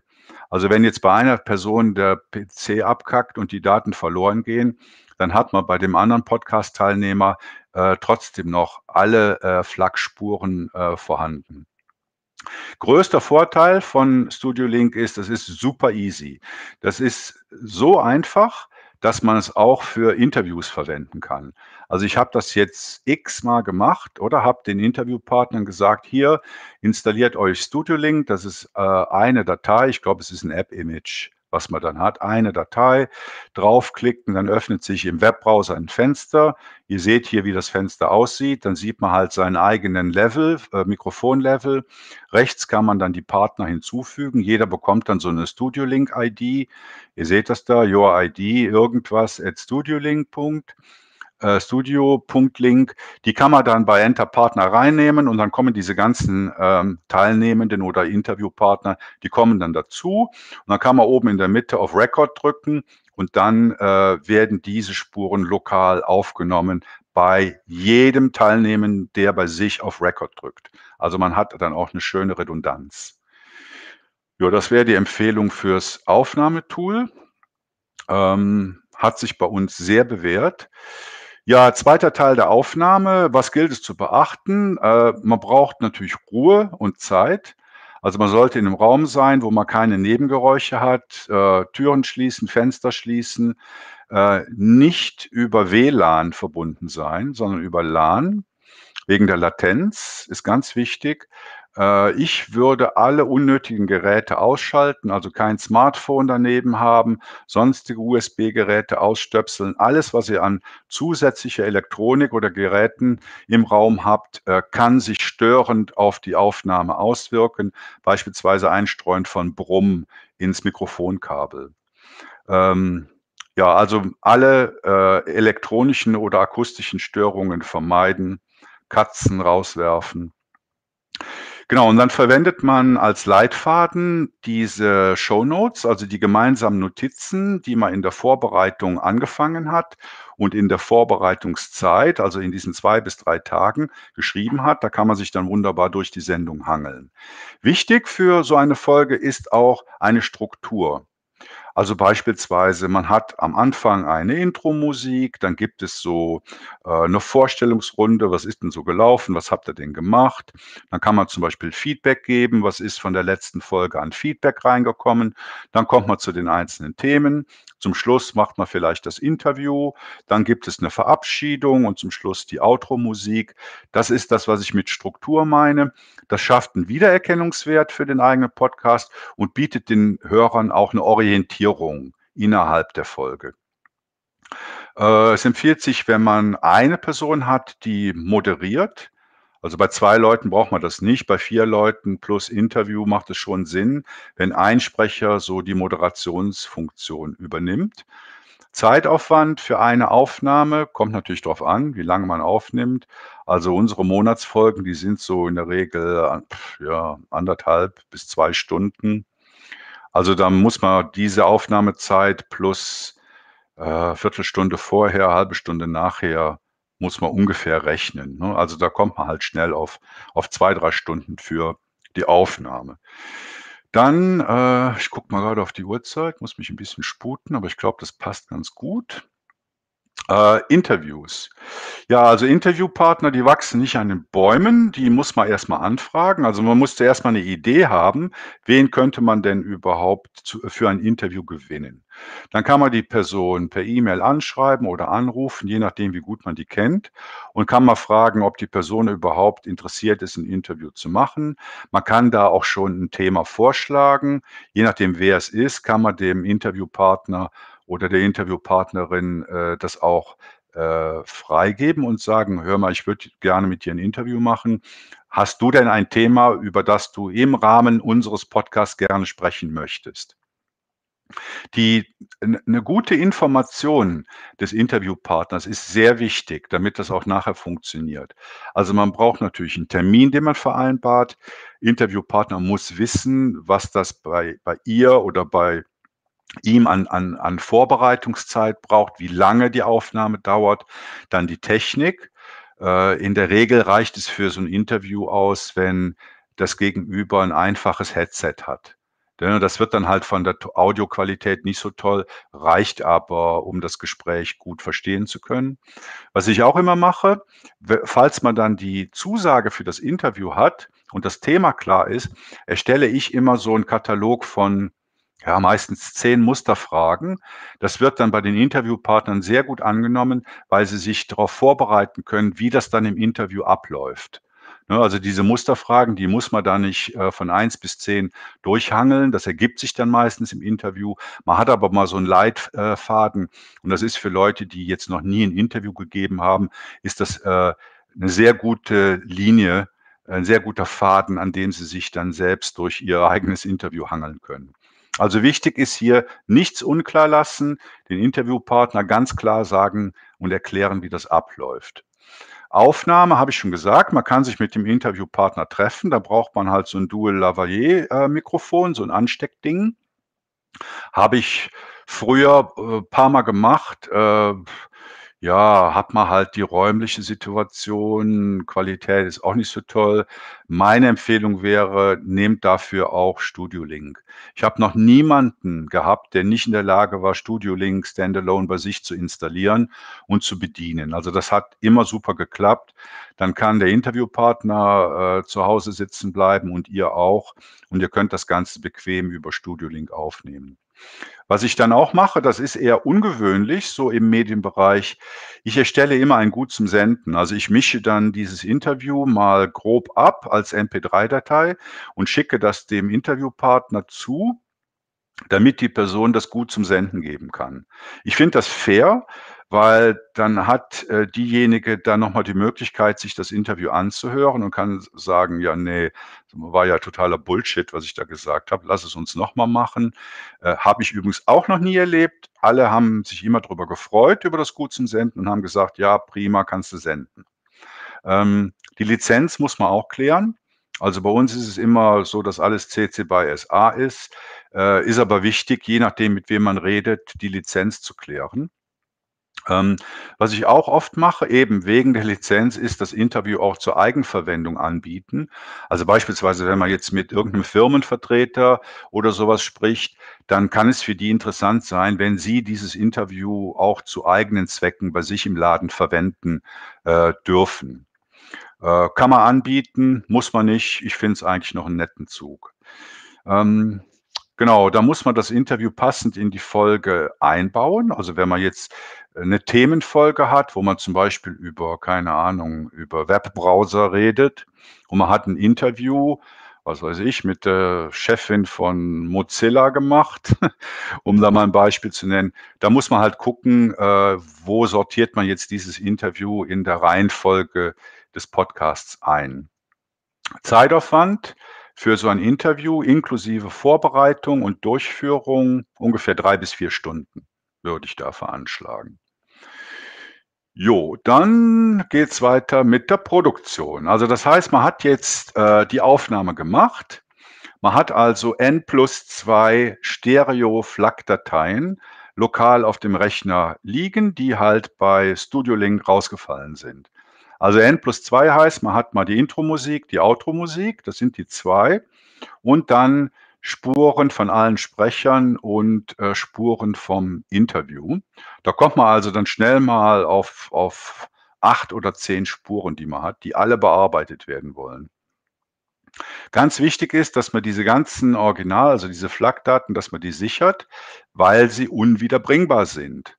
Also wenn jetzt bei einer Person der PC abkackt und die Daten verloren gehen, dann hat man bei dem anderen Podcast-Teilnehmer äh, trotzdem noch alle äh, Flak-Spuren äh, vorhanden. Größter Vorteil von Studio Link ist, das ist super easy. Das ist so einfach, dass man es auch für Interviews verwenden kann. Also ich habe das jetzt x-mal gemacht oder habe den Interviewpartnern gesagt, hier installiert euch StudioLink, das ist äh, eine Datei, ich glaube, es ist ein App-Image was man dann hat, eine Datei, draufklicken, dann öffnet sich im Webbrowser ein Fenster. Ihr seht hier, wie das Fenster aussieht. Dann sieht man halt seinen eigenen Level, äh, Mikrofonlevel. Rechts kann man dann die Partner hinzufügen. Jeder bekommt dann so eine Studio Link ID. Ihr seht das da, Your ID, irgendwas at studiolink.com äh, Studio.link. Die kann man dann bei Enter Partner reinnehmen und dann kommen diese ganzen ähm, Teilnehmenden oder Interviewpartner, die kommen dann dazu. Und dann kann man oben in der Mitte auf Record drücken und dann äh, werden diese Spuren lokal aufgenommen bei jedem Teilnehmenden, der bei sich auf Record drückt. Also man hat dann auch eine schöne Redundanz. Ja, das wäre die Empfehlung fürs Aufnahmetool. Ähm, hat sich bei uns sehr bewährt. Ja, zweiter Teil der Aufnahme. Was gilt es zu beachten? Äh, man braucht natürlich Ruhe und Zeit. Also man sollte in einem Raum sein, wo man keine Nebengeräusche hat, äh, Türen schließen, Fenster schließen, äh, nicht über WLAN verbunden sein, sondern über LAN. Wegen der Latenz ist ganz wichtig. Äh, ich würde alle unnötigen Geräte ausschalten, also kein Smartphone daneben haben, sonstige USB-Geräte ausstöpseln. Alles, was ihr an zusätzlicher Elektronik oder Geräten im Raum habt, äh, kann sich störend auf die Aufnahme auswirken, beispielsweise einstreuen von Brumm ins Mikrofonkabel. Ähm, ja, also alle äh, elektronischen oder akustischen Störungen vermeiden, Katzen rauswerfen Genau, und dann verwendet man als Leitfaden diese Show Notes, also die gemeinsamen Notizen, die man in der Vorbereitung angefangen hat und in der Vorbereitungszeit, also in diesen zwei bis drei Tagen, geschrieben hat. Da kann man sich dann wunderbar durch die Sendung hangeln. Wichtig für so eine Folge ist auch eine Struktur. Also beispielsweise, man hat am Anfang eine Intro-Musik, dann gibt es so äh, eine Vorstellungsrunde, was ist denn so gelaufen, was habt ihr denn gemacht? Dann kann man zum Beispiel Feedback geben, was ist von der letzten Folge an Feedback reingekommen. Dann kommt man zu den einzelnen Themen. Zum Schluss macht man vielleicht das Interview, dann gibt es eine Verabschiedung und zum Schluss die Outro-Musik. Das ist das, was ich mit Struktur meine. Das schafft einen Wiedererkennungswert für den eigenen Podcast und bietet den Hörern auch eine Orientierung Dosierung innerhalb der Folge. Äh, es empfiehlt sich, wenn man eine Person hat, die moderiert. Also bei zwei Leuten braucht man das nicht. Bei vier Leuten plus Interview macht es schon Sinn, wenn ein Sprecher so die Moderationsfunktion übernimmt. Zeitaufwand für eine Aufnahme kommt natürlich darauf an, wie lange man aufnimmt. Also unsere Monatsfolgen, die sind so in der Regel ja, anderthalb bis zwei Stunden. Also da muss man diese Aufnahmezeit plus äh, Viertelstunde vorher, halbe Stunde nachher, muss man ungefähr rechnen. Ne? Also da kommt man halt schnell auf, auf zwei, drei Stunden für die Aufnahme. Dann, äh, ich gucke mal gerade auf die Uhrzeit, muss mich ein bisschen sputen, aber ich glaube, das passt ganz gut. Äh, Interviews. Ja, also Interviewpartner, die wachsen nicht an den Bäumen, die muss man erstmal anfragen. Also man musste erstmal eine Idee haben, wen könnte man denn überhaupt zu, für ein Interview gewinnen. Dann kann man die Person per E-Mail anschreiben oder anrufen, je nachdem, wie gut man die kennt, und kann mal fragen, ob die Person überhaupt interessiert ist, ein Interview zu machen. Man kann da auch schon ein Thema vorschlagen. Je nachdem, wer es ist, kann man dem Interviewpartner oder der Interviewpartnerin äh, das auch äh, freigeben und sagen, hör mal, ich würde gerne mit dir ein Interview machen. Hast du denn ein Thema, über das du im Rahmen unseres Podcasts gerne sprechen möchtest? Die, eine gute Information des Interviewpartners ist sehr wichtig, damit das auch nachher funktioniert. Also man braucht natürlich einen Termin, den man vereinbart. Interviewpartner muss wissen, was das bei, bei ihr oder bei ihm an, an, an Vorbereitungszeit braucht, wie lange die Aufnahme dauert, dann die Technik. Äh, in der Regel reicht es für so ein Interview aus, wenn das Gegenüber ein einfaches Headset hat. das wird dann halt von der Audioqualität nicht so toll, reicht aber, um das Gespräch gut verstehen zu können. Was ich auch immer mache, falls man dann die Zusage für das Interview hat und das Thema klar ist, erstelle ich immer so einen Katalog von ja, meistens zehn Musterfragen. Das wird dann bei den Interviewpartnern sehr gut angenommen, weil sie sich darauf vorbereiten können, wie das dann im Interview abläuft. Ne, also diese Musterfragen, die muss man da nicht äh, von eins bis zehn durchhangeln. Das ergibt sich dann meistens im Interview. Man hat aber mal so einen Leitfaden. Äh, und das ist für Leute, die jetzt noch nie ein Interview gegeben haben, ist das äh, eine sehr gute Linie, ein sehr guter Faden, an dem sie sich dann selbst durch ihr eigenes Interview hangeln können. Also wichtig ist hier nichts unklar lassen, den Interviewpartner ganz klar sagen und erklären, wie das abläuft. Aufnahme habe ich schon gesagt, man kann sich mit dem Interviewpartner treffen, da braucht man halt so ein Dual Lavalier Mikrofon, so ein Ansteckding. Habe ich früher ein äh, paar Mal gemacht. Äh, ja, hat man halt die räumliche Situation, Qualität ist auch nicht so toll. Meine Empfehlung wäre, nehmt dafür auch Studio Link. Ich habe noch niemanden gehabt, der nicht in der Lage war, Studio Link standalone bei sich zu installieren und zu bedienen. Also das hat immer super geklappt. Dann kann der Interviewpartner äh, zu Hause sitzen bleiben und ihr auch. Und ihr könnt das Ganze bequem über Studio Link aufnehmen. Was ich dann auch mache, das ist eher ungewöhnlich, so im Medienbereich. Ich erstelle immer ein Gut zum Senden. Also ich mische dann dieses Interview mal grob ab als MP3-Datei und schicke das dem Interviewpartner zu, damit die Person das Gut zum Senden geben kann. Ich finde das fair, weil dann hat äh, diejenige dann nochmal die Möglichkeit, sich das Interview anzuhören und kann sagen, ja, nee, war ja totaler Bullshit, was ich da gesagt habe, lass es uns nochmal machen. Äh, habe ich übrigens auch noch nie erlebt. Alle haben sich immer darüber gefreut, über das Gut zum Senden und haben gesagt, ja, prima, kannst du senden. Ähm, die Lizenz muss man auch klären. Also bei uns ist es immer so, dass alles CC by SA ist. Äh, ist aber wichtig, je nachdem, mit wem man redet, die Lizenz zu klären. Ähm, was ich auch oft mache, eben wegen der Lizenz, ist das Interview auch zur Eigenverwendung anbieten. Also beispielsweise, wenn man jetzt mit irgendeinem Firmenvertreter oder sowas spricht, dann kann es für die interessant sein, wenn sie dieses Interview auch zu eigenen Zwecken bei sich im Laden verwenden äh, dürfen. Äh, kann man anbieten, muss man nicht. Ich finde es eigentlich noch einen netten Zug. Ähm, Genau, da muss man das Interview passend in die Folge einbauen. Also wenn man jetzt eine Themenfolge hat, wo man zum Beispiel über, keine Ahnung, über Webbrowser redet und man hat ein Interview, was weiß ich, mit der Chefin von Mozilla gemacht, <laughs> um da mal ein Beispiel zu nennen. Da muss man halt gucken, äh, wo sortiert man jetzt dieses Interview in der Reihenfolge des Podcasts ein. Zeitaufwand für so ein Interview inklusive Vorbereitung und Durchführung ungefähr drei bis vier Stunden würde ich da veranschlagen. Jo, dann geht's weiter mit der Produktion. Also das heißt, man hat jetzt äh, die Aufnahme gemacht. Man hat also N plus zwei Stereo-FLAC-Dateien lokal auf dem Rechner liegen, die halt bei Studio Link rausgefallen sind. Also N plus zwei heißt, man hat mal die Intro-Musik, die Outro-Musik, das sind die zwei. Und dann Spuren von allen Sprechern und äh, Spuren vom Interview. Da kommt man also dann schnell mal auf, auf acht oder zehn Spuren, die man hat, die alle bearbeitet werden wollen. Ganz wichtig ist, dass man diese ganzen Original, also diese FLAC-Daten, dass man die sichert, weil sie unwiederbringbar sind.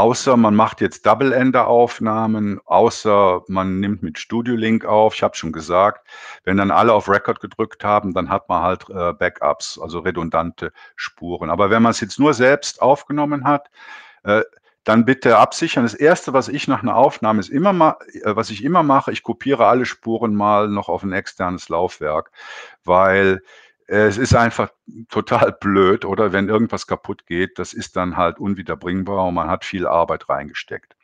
Außer man macht jetzt Double-Ender-Aufnahmen, außer man nimmt mit Studio-Link auf. Ich habe schon gesagt, wenn dann alle auf Record gedrückt haben, dann hat man halt äh, Backups, also redundante Spuren. Aber wenn man es jetzt nur selbst aufgenommen hat, äh, dann bitte absichern. Das erste, was ich nach einer Aufnahme ist immer mal, äh, was ich immer mache, ich kopiere alle Spuren mal noch auf ein externes Laufwerk, weil es ist einfach total blöd, oder wenn irgendwas kaputt geht, das ist dann halt unwiederbringbar und man hat viel Arbeit reingesteckt.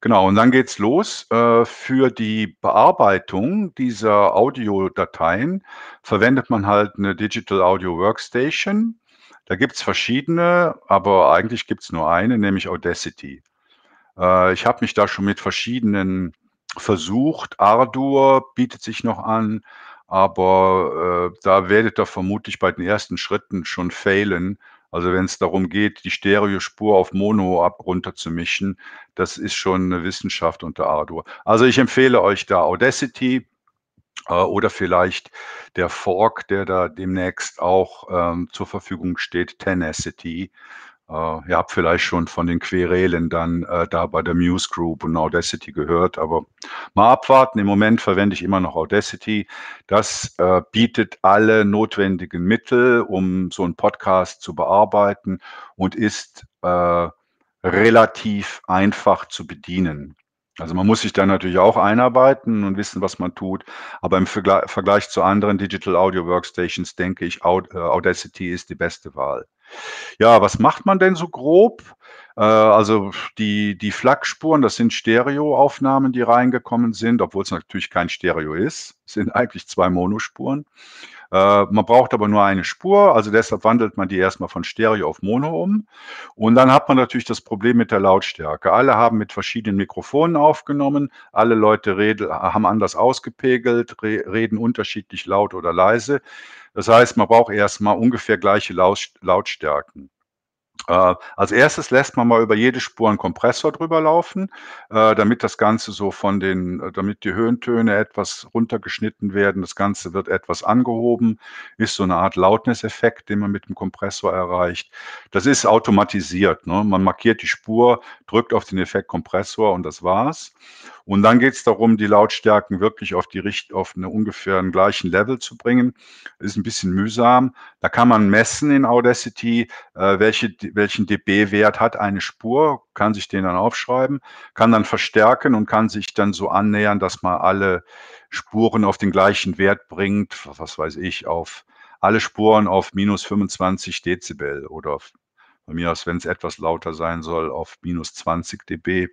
Genau, und dann geht's los. Äh, für die Bearbeitung dieser Audiodateien verwendet man halt eine Digital Audio Workstation. Da gibt's verschiedene, aber eigentlich gibt's nur eine, nämlich Audacity. Äh, ich habe mich da schon mit verschiedenen versucht. Ardour bietet sich noch an. Aber äh, da werdet ihr vermutlich bei den ersten Schritten schon failen. Also wenn es darum geht, die Stereospur auf Mono ab runter zu mischen, das ist schon eine Wissenschaft unter Ardour. Also ich empfehle euch da Audacity äh, oder vielleicht der Fork, der da demnächst auch ähm, zur Verfügung steht, Tenacity. Uh, ihr habt vielleicht schon von den Querelen dann uh, da bei der Muse Group und Audacity gehört, aber mal abwarten. Im Moment verwende ich immer noch Audacity. Das uh, bietet alle notwendigen Mittel, um so einen Podcast zu bearbeiten und ist relativ einfach zu bedienen. Also man muss sich da natürlich auch einarbeiten und wissen, was man tut. Aber im Vergleich zu anderen Digital Audio Workstations denke ich, Audacity ist die beste Wahl. Ja, was macht man denn so grob? Äh, also die, die Flak-Spuren, das sind Stereoaufnahmen, die reingekommen sind, obwohl es natürlich kein Stereo ist, sind eigentlich zwei Monospuren. Äh, man braucht aber nur eine Spur, also deshalb wandelt man die erstmal von Stereo auf Mono um. Und dann hat man natürlich das Problem mit der Lautstärke. Alle haben mit verschiedenen Mikrofonen aufgenommen, alle Leute reden, haben anders ausgepegelt, reden unterschiedlich laut oder leise. Das heißt, man braucht erstmal ungefähr gleiche Lautstärken. Äh, als erstes lässt man mal über jede Spur einen Kompressor drüber laufen, äh, damit das Ganze so von den, äh, damit die Höhentöne etwas runtergeschnitten werden. Das Ganze wird etwas angehoben, ist so eine Art loudness den man mit dem Kompressor erreicht. Das ist automatisiert. Ne? Man markiert die Spur, drückt auf den Effekt Kompressor und das war's. Und dann geht es darum, die Lautstärken wirklich auf die Richt auf eine ungefähr einen gleichen Level zu bringen. Ist ein bisschen mühsam. Da kann man messen in Audacity, äh, welche, welchen dB-Wert hat eine Spur, kann sich den dann aufschreiben, kann dann verstärken und kann sich dann so annähern, dass man alle Spuren auf den gleichen Wert bringt, was weiß ich, auf alle Spuren auf minus 25 Dezibel oder bei mir aus, wenn es etwas lauter sein soll, auf minus 20 dB.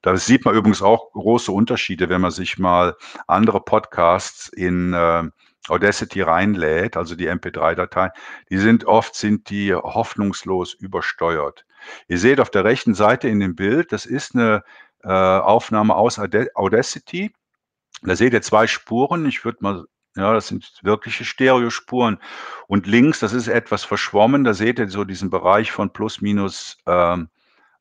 Da sieht man übrigens auch große Unterschiede, wenn man sich mal andere Podcasts in äh, Audacity reinlädt, also die MP3-Dateien, die sind oft, sind die hoffnungslos übersteuert. Ihr seht auf der rechten Seite in dem Bild, das ist eine äh, Aufnahme aus Audacity. Da seht ihr zwei Spuren. Ich würde mal ja, das sind wirkliche Stereospuren. Und links, das ist etwas verschwommen, da seht ihr so diesen Bereich von plus minus ähm,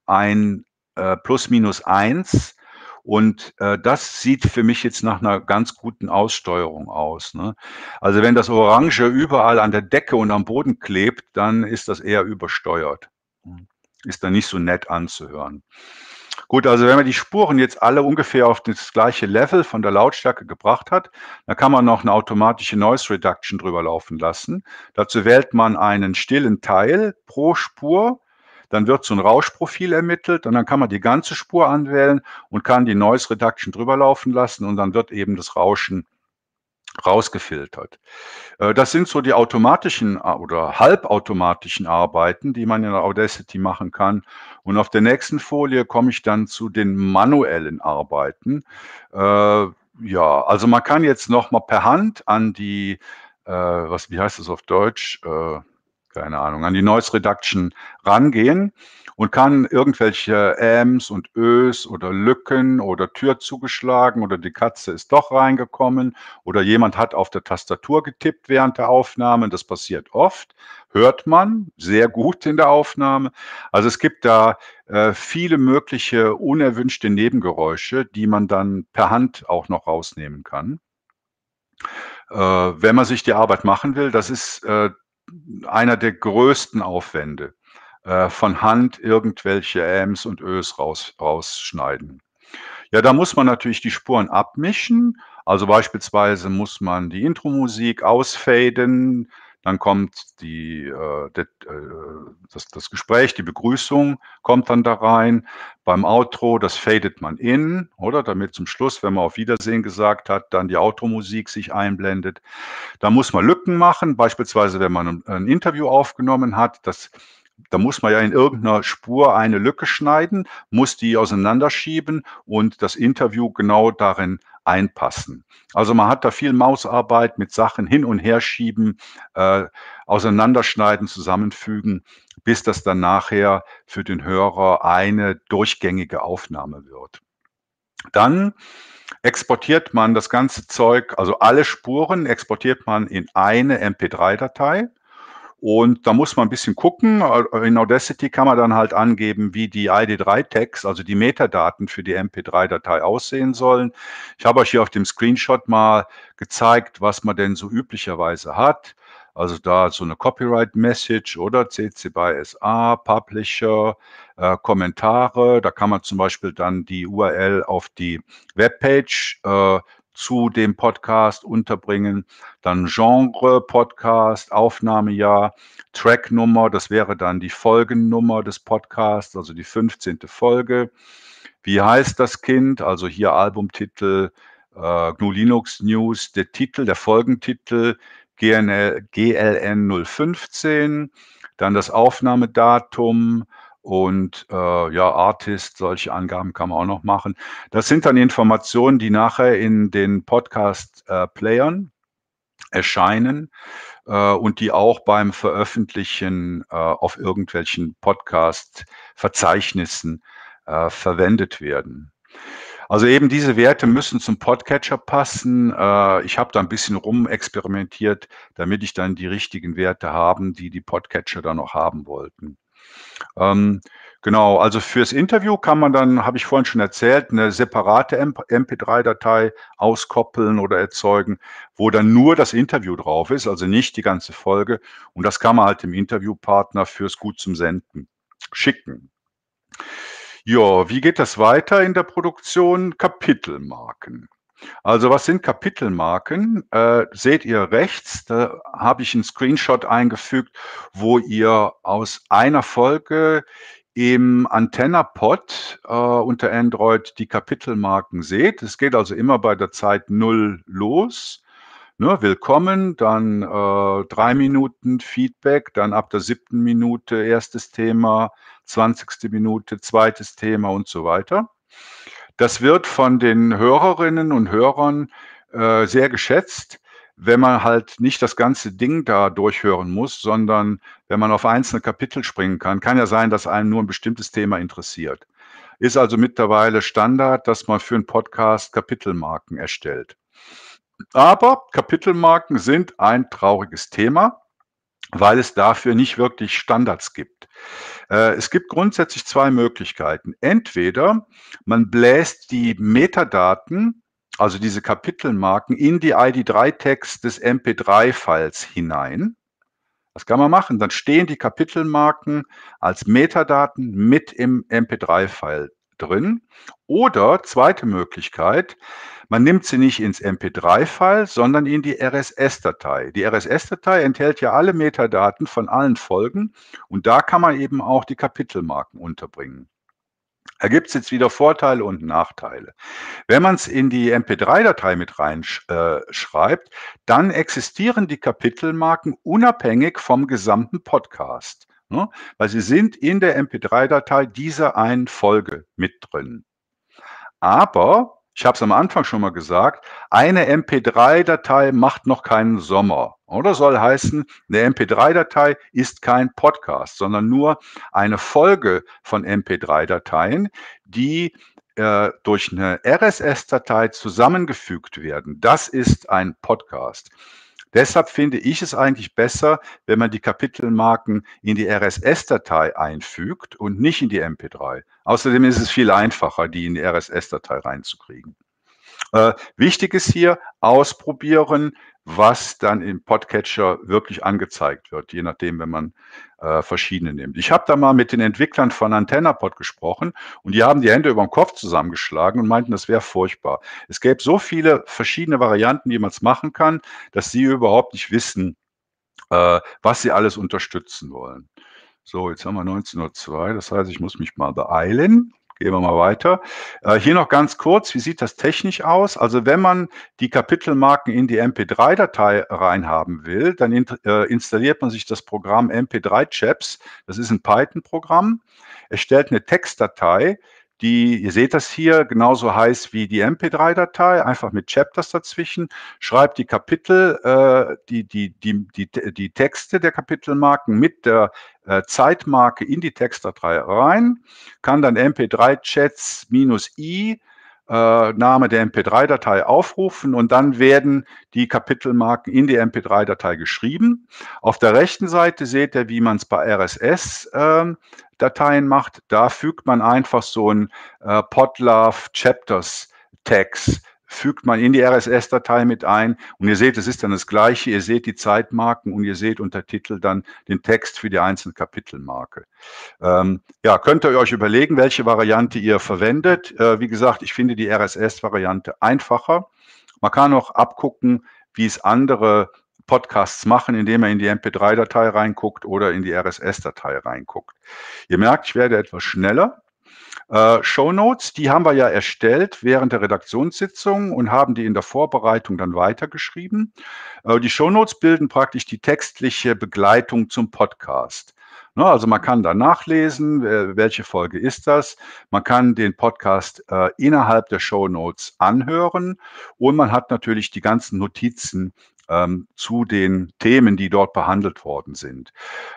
ein, äh, plus minus eins. Und äh, das sieht für mich jetzt nach einer ganz guten Aussteuerung aus. Ne? Also wenn das Orange überall an der Decke und am Boden klebt, dann ist das eher übersteuert. Hm. Ist dann nicht so nett anzuhören. Gut, also wenn man die Spuren jetzt alle ungefähr auf das gleiche Level von der Lautstärke gebracht hat, dann kann man noch eine automatische Noise Reduction drüber laufen lassen. Dazu wählt man einen stillen Teil pro Spur, dann wird so ein Rauschprofil ermittelt und dann kann man die ganze Spur anwählen und kann die Noise Reduction drüber laufen lassen und dann wird eben das Rauschen rausgefiltert. Äh, das sind so die automatischen äh, oder halbautomatischen Arbeiten, die man in Audacity machen kann. Und auf der nächsten Folie komme ich dann zu den manuellen Arbeiten. Äh, ja, also man kann jetzt nochmal per Hand an die, was, wie heißt das auf Deutsch? keine Ahnung, an die Noise Reduction rangehen und kann irgendwelche Ms und Ös oder Lücken oder Tür zugeschlagen oder die Katze ist doch reingekommen oder jemand hat auf der Tastatur getippt während der Aufnahme. Das passiert oft, hört man sehr gut in der Aufnahme. Also es gibt da äh, viele mögliche unerwünschte Nebengeräusche, die man dann per Hand auch noch rausnehmen kann äh, wenn man sich die Arbeit machen will, das ist äh, einer der größten Aufwände äh, von Hand irgendwelche Äms und Ös raus, rausschneiden. Ja, da muss man natürlich die Spuren abmischen. Also beispielsweise muss man die Intro-Musik ausfaden, dann kommt die, äh, det, äh, das, das Gespräch, die Begrüßung kommt dann da rein. Beim Outro, das fadet man in, oder? Damit zum Schluss, wenn man auf Wiedersehen gesagt hat, dann die Outro-Musik sich einblendet. Da muss man Lücken machen, beispielsweise, wenn man ein Interview aufgenommen hat, das da muss man ja in irgendeiner Spur eine Lücke schneiden, muss die auseinanderschieben und das Interview genau darin einpassen. Also man hat da viel Mausarbeit mit Sachen hin und her schieben, äh, auseinanderschneiden, zusammenfügen, bis das dann nachher für den Hörer eine durchgängige Aufnahme wird. Dann exportiert man das ganze Zeug, also alle Spuren exportiert man in eine MP3-Datei. Und da muss man ein bisschen gucken. In Audacity kann man dann halt angeben, wie die ID3-Tags, also die Metadaten für die MP3-Datei aussehen sollen. Ich habe euch hier auf dem Screenshot mal gezeigt, was man denn so üblicherweise hat. Also da so eine Copyright-Message oder CC by SA, Publisher, äh, Kommentare. Da kann man zum Beispiel dann die URL auf die Webpage äh, zu dem Podcast unterbringen, dann Genre Podcast, Aufnahmejahr, Tracknummer, das wäre dann die Folgennummer des Podcasts, also die 15. Folge. Wie heißt das Kind? Also hier Albumtitel, äh, GNU Linux News, der Titel, der Folgentitel, GNL, GLN 015, dann das Aufnahmedatum, und äh, ja, Artist, solche Angaben kann man auch noch machen. Das sind dann Informationen, die nachher in den Podcast-Playern äh, erscheinen äh, und die auch beim Veröffentlichen äh, auf irgendwelchen Podcast-Verzeichnissen äh, verwendet werden. Also eben diese Werte müssen zum Podcatcher passen. Äh, ich habe da ein bisschen rumexperimentiert, damit ich dann die richtigen Werte haben, die die Podcatcher dann noch haben wollten. Ähm, genau, also fürs Interview kann man dann, habe ich vorhin schon erzählt, eine separate MP3-Datei auskoppeln oder erzeugen, wo dann nur das Interview drauf ist, also nicht die ganze Folge. Und das kann man halt dem Interviewpartner fürs Gut zum Senden schicken. Ja, wie geht das weiter in der Produktion? Kapitelmarken. Also was sind Kapitelmarken? Äh, seht ihr rechts, da habe ich einen Screenshot eingefügt, wo ihr aus einer Folge im Antenna-Pod äh, unter Android die Kapitelmarken seht. Es geht also immer bei der Zeit 0 los. Ne, willkommen, dann äh, drei Minuten Feedback, dann ab der siebten Minute erstes Thema, zwanzigste Minute zweites Thema und so weiter. Das wird von den Hörerinnen und Hörern äh, sehr geschätzt, wenn man halt nicht das ganze Ding da durchhören muss, sondern wenn man auf einzelne Kapitel springen kann. Kann ja sein, dass einem nur ein bestimmtes Thema interessiert. Ist also mittlerweile Standard, dass man für einen Podcast Kapitelmarken erstellt. Aber Kapitelmarken sind ein trauriges Thema weil es dafür nicht wirklich Standards gibt. Äh, es gibt grundsätzlich zwei Möglichkeiten. Entweder man bläst die Metadaten, also diese Kapitelmarken, in die ID3-Text des MP3-Files hinein. Das kann man machen. Dann stehen die Kapitelmarken als Metadaten mit im MP3-File drin. Oder zweite Möglichkeit, man nimmt sie nicht ins MP3-File, sondern in die RSS-Datei. Die RSS-Datei enthält ja alle Metadaten von allen Folgen und da kann man eben auch die Kapitelmarken unterbringen. Da gibt es jetzt wieder Vorteile und Nachteile. Wenn man es in die MP3-Datei mit reinschreibt, äh, dann existieren die Kapitelmarken unabhängig vom gesamten Podcast. Ne? Weil sie sind in der MP3-Datei dieser einen Folge mit drin. Aber, ich habe es am Anfang schon mal gesagt, eine MP3-Datei macht noch keinen Sommer. Oder soll heißen, eine MP3-Datei ist kein Podcast, sondern nur eine Folge von MP3-Dateien, die äh, durch eine RSS-Datei zusammengefügt werden. Das ist ein Podcast. Deshalb finde ich es eigentlich besser, wenn man die Kapitelmarken in die RSS-Datei einfügt und nicht in die MP3. Außerdem ist es viel einfacher, die in die RSS-Datei reinzukriegen. Äh, wichtig ist hier ausprobieren, was dann im Podcatcher wirklich angezeigt wird, je nachdem, wenn man äh, verschiedene nimmt. Ich habe da mal mit den Entwicklern von AntennaPod gesprochen und die haben die Hände über den Kopf zusammengeschlagen und meinten, das wäre furchtbar. Es gäbe so viele verschiedene Varianten, die man es machen kann, dass sie überhaupt nicht wissen, äh, was sie alles unterstützen wollen. So, jetzt haben wir 19.02 Uhr, das heißt, ich muss mich mal beeilen. Gehen wir mal weiter. Äh, hier noch ganz kurz, wie sieht das technisch aus? Also wenn man die Kapitelmarken in die MP3-Datei reinhaben will, dann in, äh, installiert man sich das Programm MP3 Chaps. Das ist ein Python-Programm. Es stellt eine Textdatei, die, ihr seht das hier, genauso heiß wie die MP3-Datei, einfach mit Chapters dazwischen, schreibt die Kapitel, äh, die, die, die, die, die Texte der Kapitelmarken mit der äh, Zeitmarke in die Textdatei rein, kann dann MP3-Chats minus i äh, Name der MP3-Datei aufrufen und dann werden die Kapitelmarken in die MP3-Datei geschrieben. Auf der rechten Seite seht ihr, wie man es bei RSS-Dateien ähm, macht. Da fügt man einfach so ein äh, Podlove Chapters Tags fügt man in die RSS-Datei mit ein und ihr seht, es ist dann das Gleiche. Ihr seht die Zeitmarken und ihr seht unter Titel dann den Text für die einzelne Kapitelmarke. Ähm, ja, könnt ihr euch überlegen, welche Variante ihr verwendet. Äh, wie gesagt, ich finde die RSS-Variante einfacher. Man kann auch abgucken, wie es andere Podcasts machen, indem er in die MP3-Datei reinguckt oder in die RSS-Datei reinguckt. Ihr merkt, ich werde etwas schneller. Äh, Show Notes, die haben wir ja erstellt während der Redaktionssitzung und haben die in der Vorbereitung dann weitergeschrieben. Äh, die Show Notes bilden praktisch die textliche Begleitung zum Podcast. Ne, also man kann da nachlesen, welche Folge ist das. Man kann den Podcast äh, innerhalb der Show Notes anhören und man hat natürlich die ganzen Notizen ähm, zu den Themen, die dort behandelt worden sind.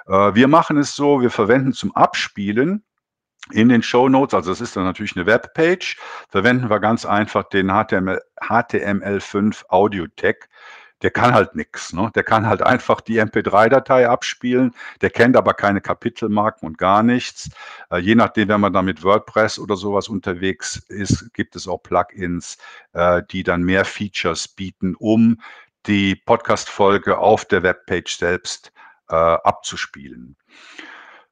Äh, wir machen es so, wir verwenden zum Abspielen in den Show Notes, also das ist dann natürlich eine Webpage, verwenden wir ganz einfach den HTML, HTML5 Audio Tag der kann halt nichts. Ne? Der kann halt einfach die MP3-Datei abspielen, der kennt aber keine Kapitelmarken und gar nichts. Äh, je nachdem, wenn man da mit WordPress oder sowas unterwegs ist, gibt es auch Plugins, äh, die dann mehr Features bieten, um die Podcast-Folge auf der Webpage selbst äh, abzuspielen.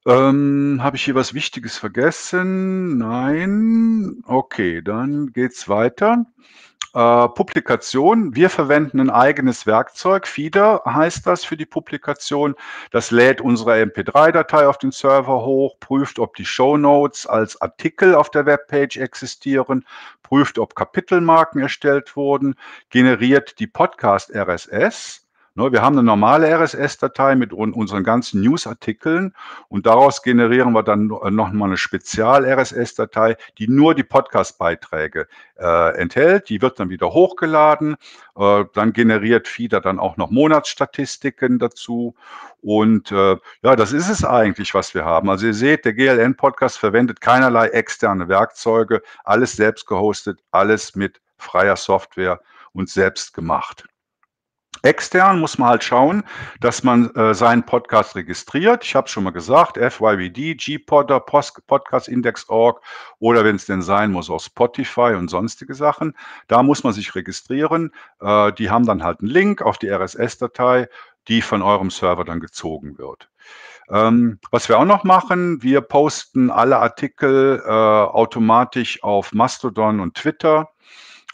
Ähm, Habe ich hier was Wichtiges vergessen? Nein. Okay, dann geht's weiter. Äh, Publikation. Wir verwenden ein eigenes Werkzeug. Feeder heißt das für die Publikation. Das lädt unsere MP3-Datei auf den Server hoch, prüft, ob die Show Notes als Artikel auf der Webpage existieren, prüft, ob Kapitelmarken erstellt wurden, generiert die Podcast RSS Ne, wir haben eine normale RSS-Datei mit unseren ganzen News-Artikeln und daraus generieren wir dann äh, nochmal eine Spezial-RSS-Datei, die nur die Podcast-Beiträge äh, enthält. Die wird dann wieder hochgeladen. Äh, dann generiert FIDA dann auch noch Monatsstatistiken dazu. Und äh, ja, das ist es eigentlich, was wir haben. Also ihr seht, der GLN-Podcast verwendet keinerlei externe Werkzeuge, alles selbst gehostet, alles mit freier Software und selbst gemacht. Extern muss man halt schauen, dass man äh, seinen Podcast registriert. Ich habe schon mal gesagt, FYVD, G-Podder, Podcastindex.org oder wenn es denn sein muss, auch Spotify und sonstige Sachen. Da muss man sich registrieren. Äh, die haben dann halt einen Link auf die RSS-Datei, die von eurem Server dann gezogen wird. Ähm, was wir auch noch machen, wir posten alle Artikel äh, automatisch auf Mastodon und Twitter.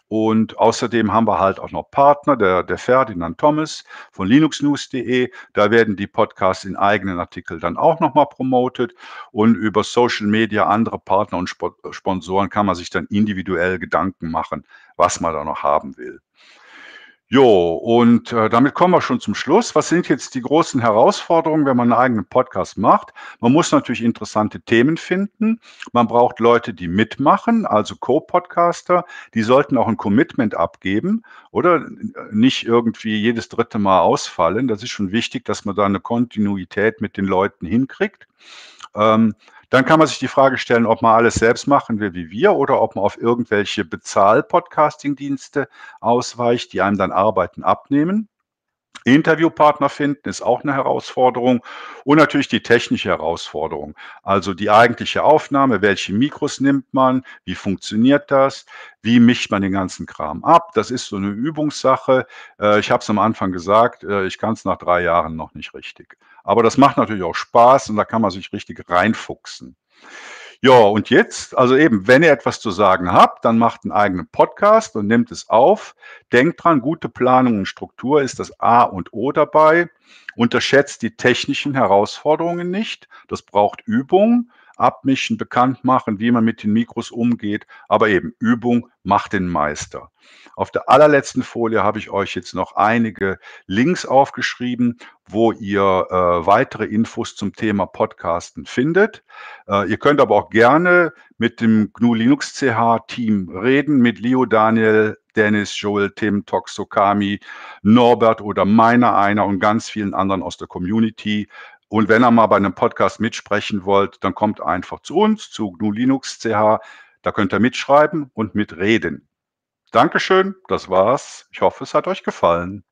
Und außerdem haben wir halt auch noch Partner, der, der Ferdinand Thomas von linuxnews.de. Da werden die Podcasts in eigenen Artikeln dann auch nochmal promotet. Und über Social Media, andere Partner und Sponsoren kann man sich dann individuell Gedanken machen, was man da noch haben will. Jo, und äh, damit kommen wir schon zum Schluss. Was sind jetzt die großen Herausforderungen, wenn man einen eigenen Podcast macht? Man muss natürlich interessante Themen finden. Man braucht Leute, die mitmachen, also Co-Podcaster. Die sollten auch ein Commitment abgeben oder nicht irgendwie jedes dritte Mal ausfallen. Das ist schon wichtig, dass man da eine Kontinuität mit den Leuten hinkriegt. Ähm, dann kann man sich die Frage stellen, ob man alles selbst machen will wie wir oder ob man auf irgendwelche Bezahl-Podcasting-Dienste ausweicht, die einem dann Arbeiten abnehmen. Interviewpartner finden ist auch eine Herausforderung und natürlich die technische Herausforderung. Also die eigentliche Aufnahme, welche Mikros nimmt man, wie funktioniert das, wie mischt man den ganzen Kram ab. Das ist so eine Übungssache. Äh, ich habe es am Anfang gesagt, äh, ich kann es nach drei Jahren noch nicht richtig. Aber das macht natürlich auch Spaß und da kann man sich richtig reinfuchsen. Ja, und jetzt, also eben, wenn ihr etwas zu sagen habt, dann macht einen eigenen Podcast und nimmt es auf. Denkt dran, gute Planung und Struktur ist das A und O dabei. Unterschätzt die technischen Herausforderungen nicht. Das braucht Übung abmischen, bekannt machen, wie man mit den Mikros umgeht. Aber eben Übung macht den Meister. Auf der allerletzten Folie habe ich euch jetzt noch einige Links aufgeschrieben, wo ihr äh, weitere Infos zum Thema Podcasten findet. Äh, ihr könnt aber auch gerne mit dem GNU Linux CH Team reden, mit Leo, Daniel, Dennis, Joel, Tim, Toxokami, Norbert oder meiner einer und ganz vielen anderen aus der Community. Und wenn ihr mal bei einem Podcast mitsprechen wollt, dann kommt einfach zu uns, zu GNU Linux CH. Da könnt ihr mitschreiben und mitreden. Dankeschön, das war's. Ich hoffe, es hat euch gefallen.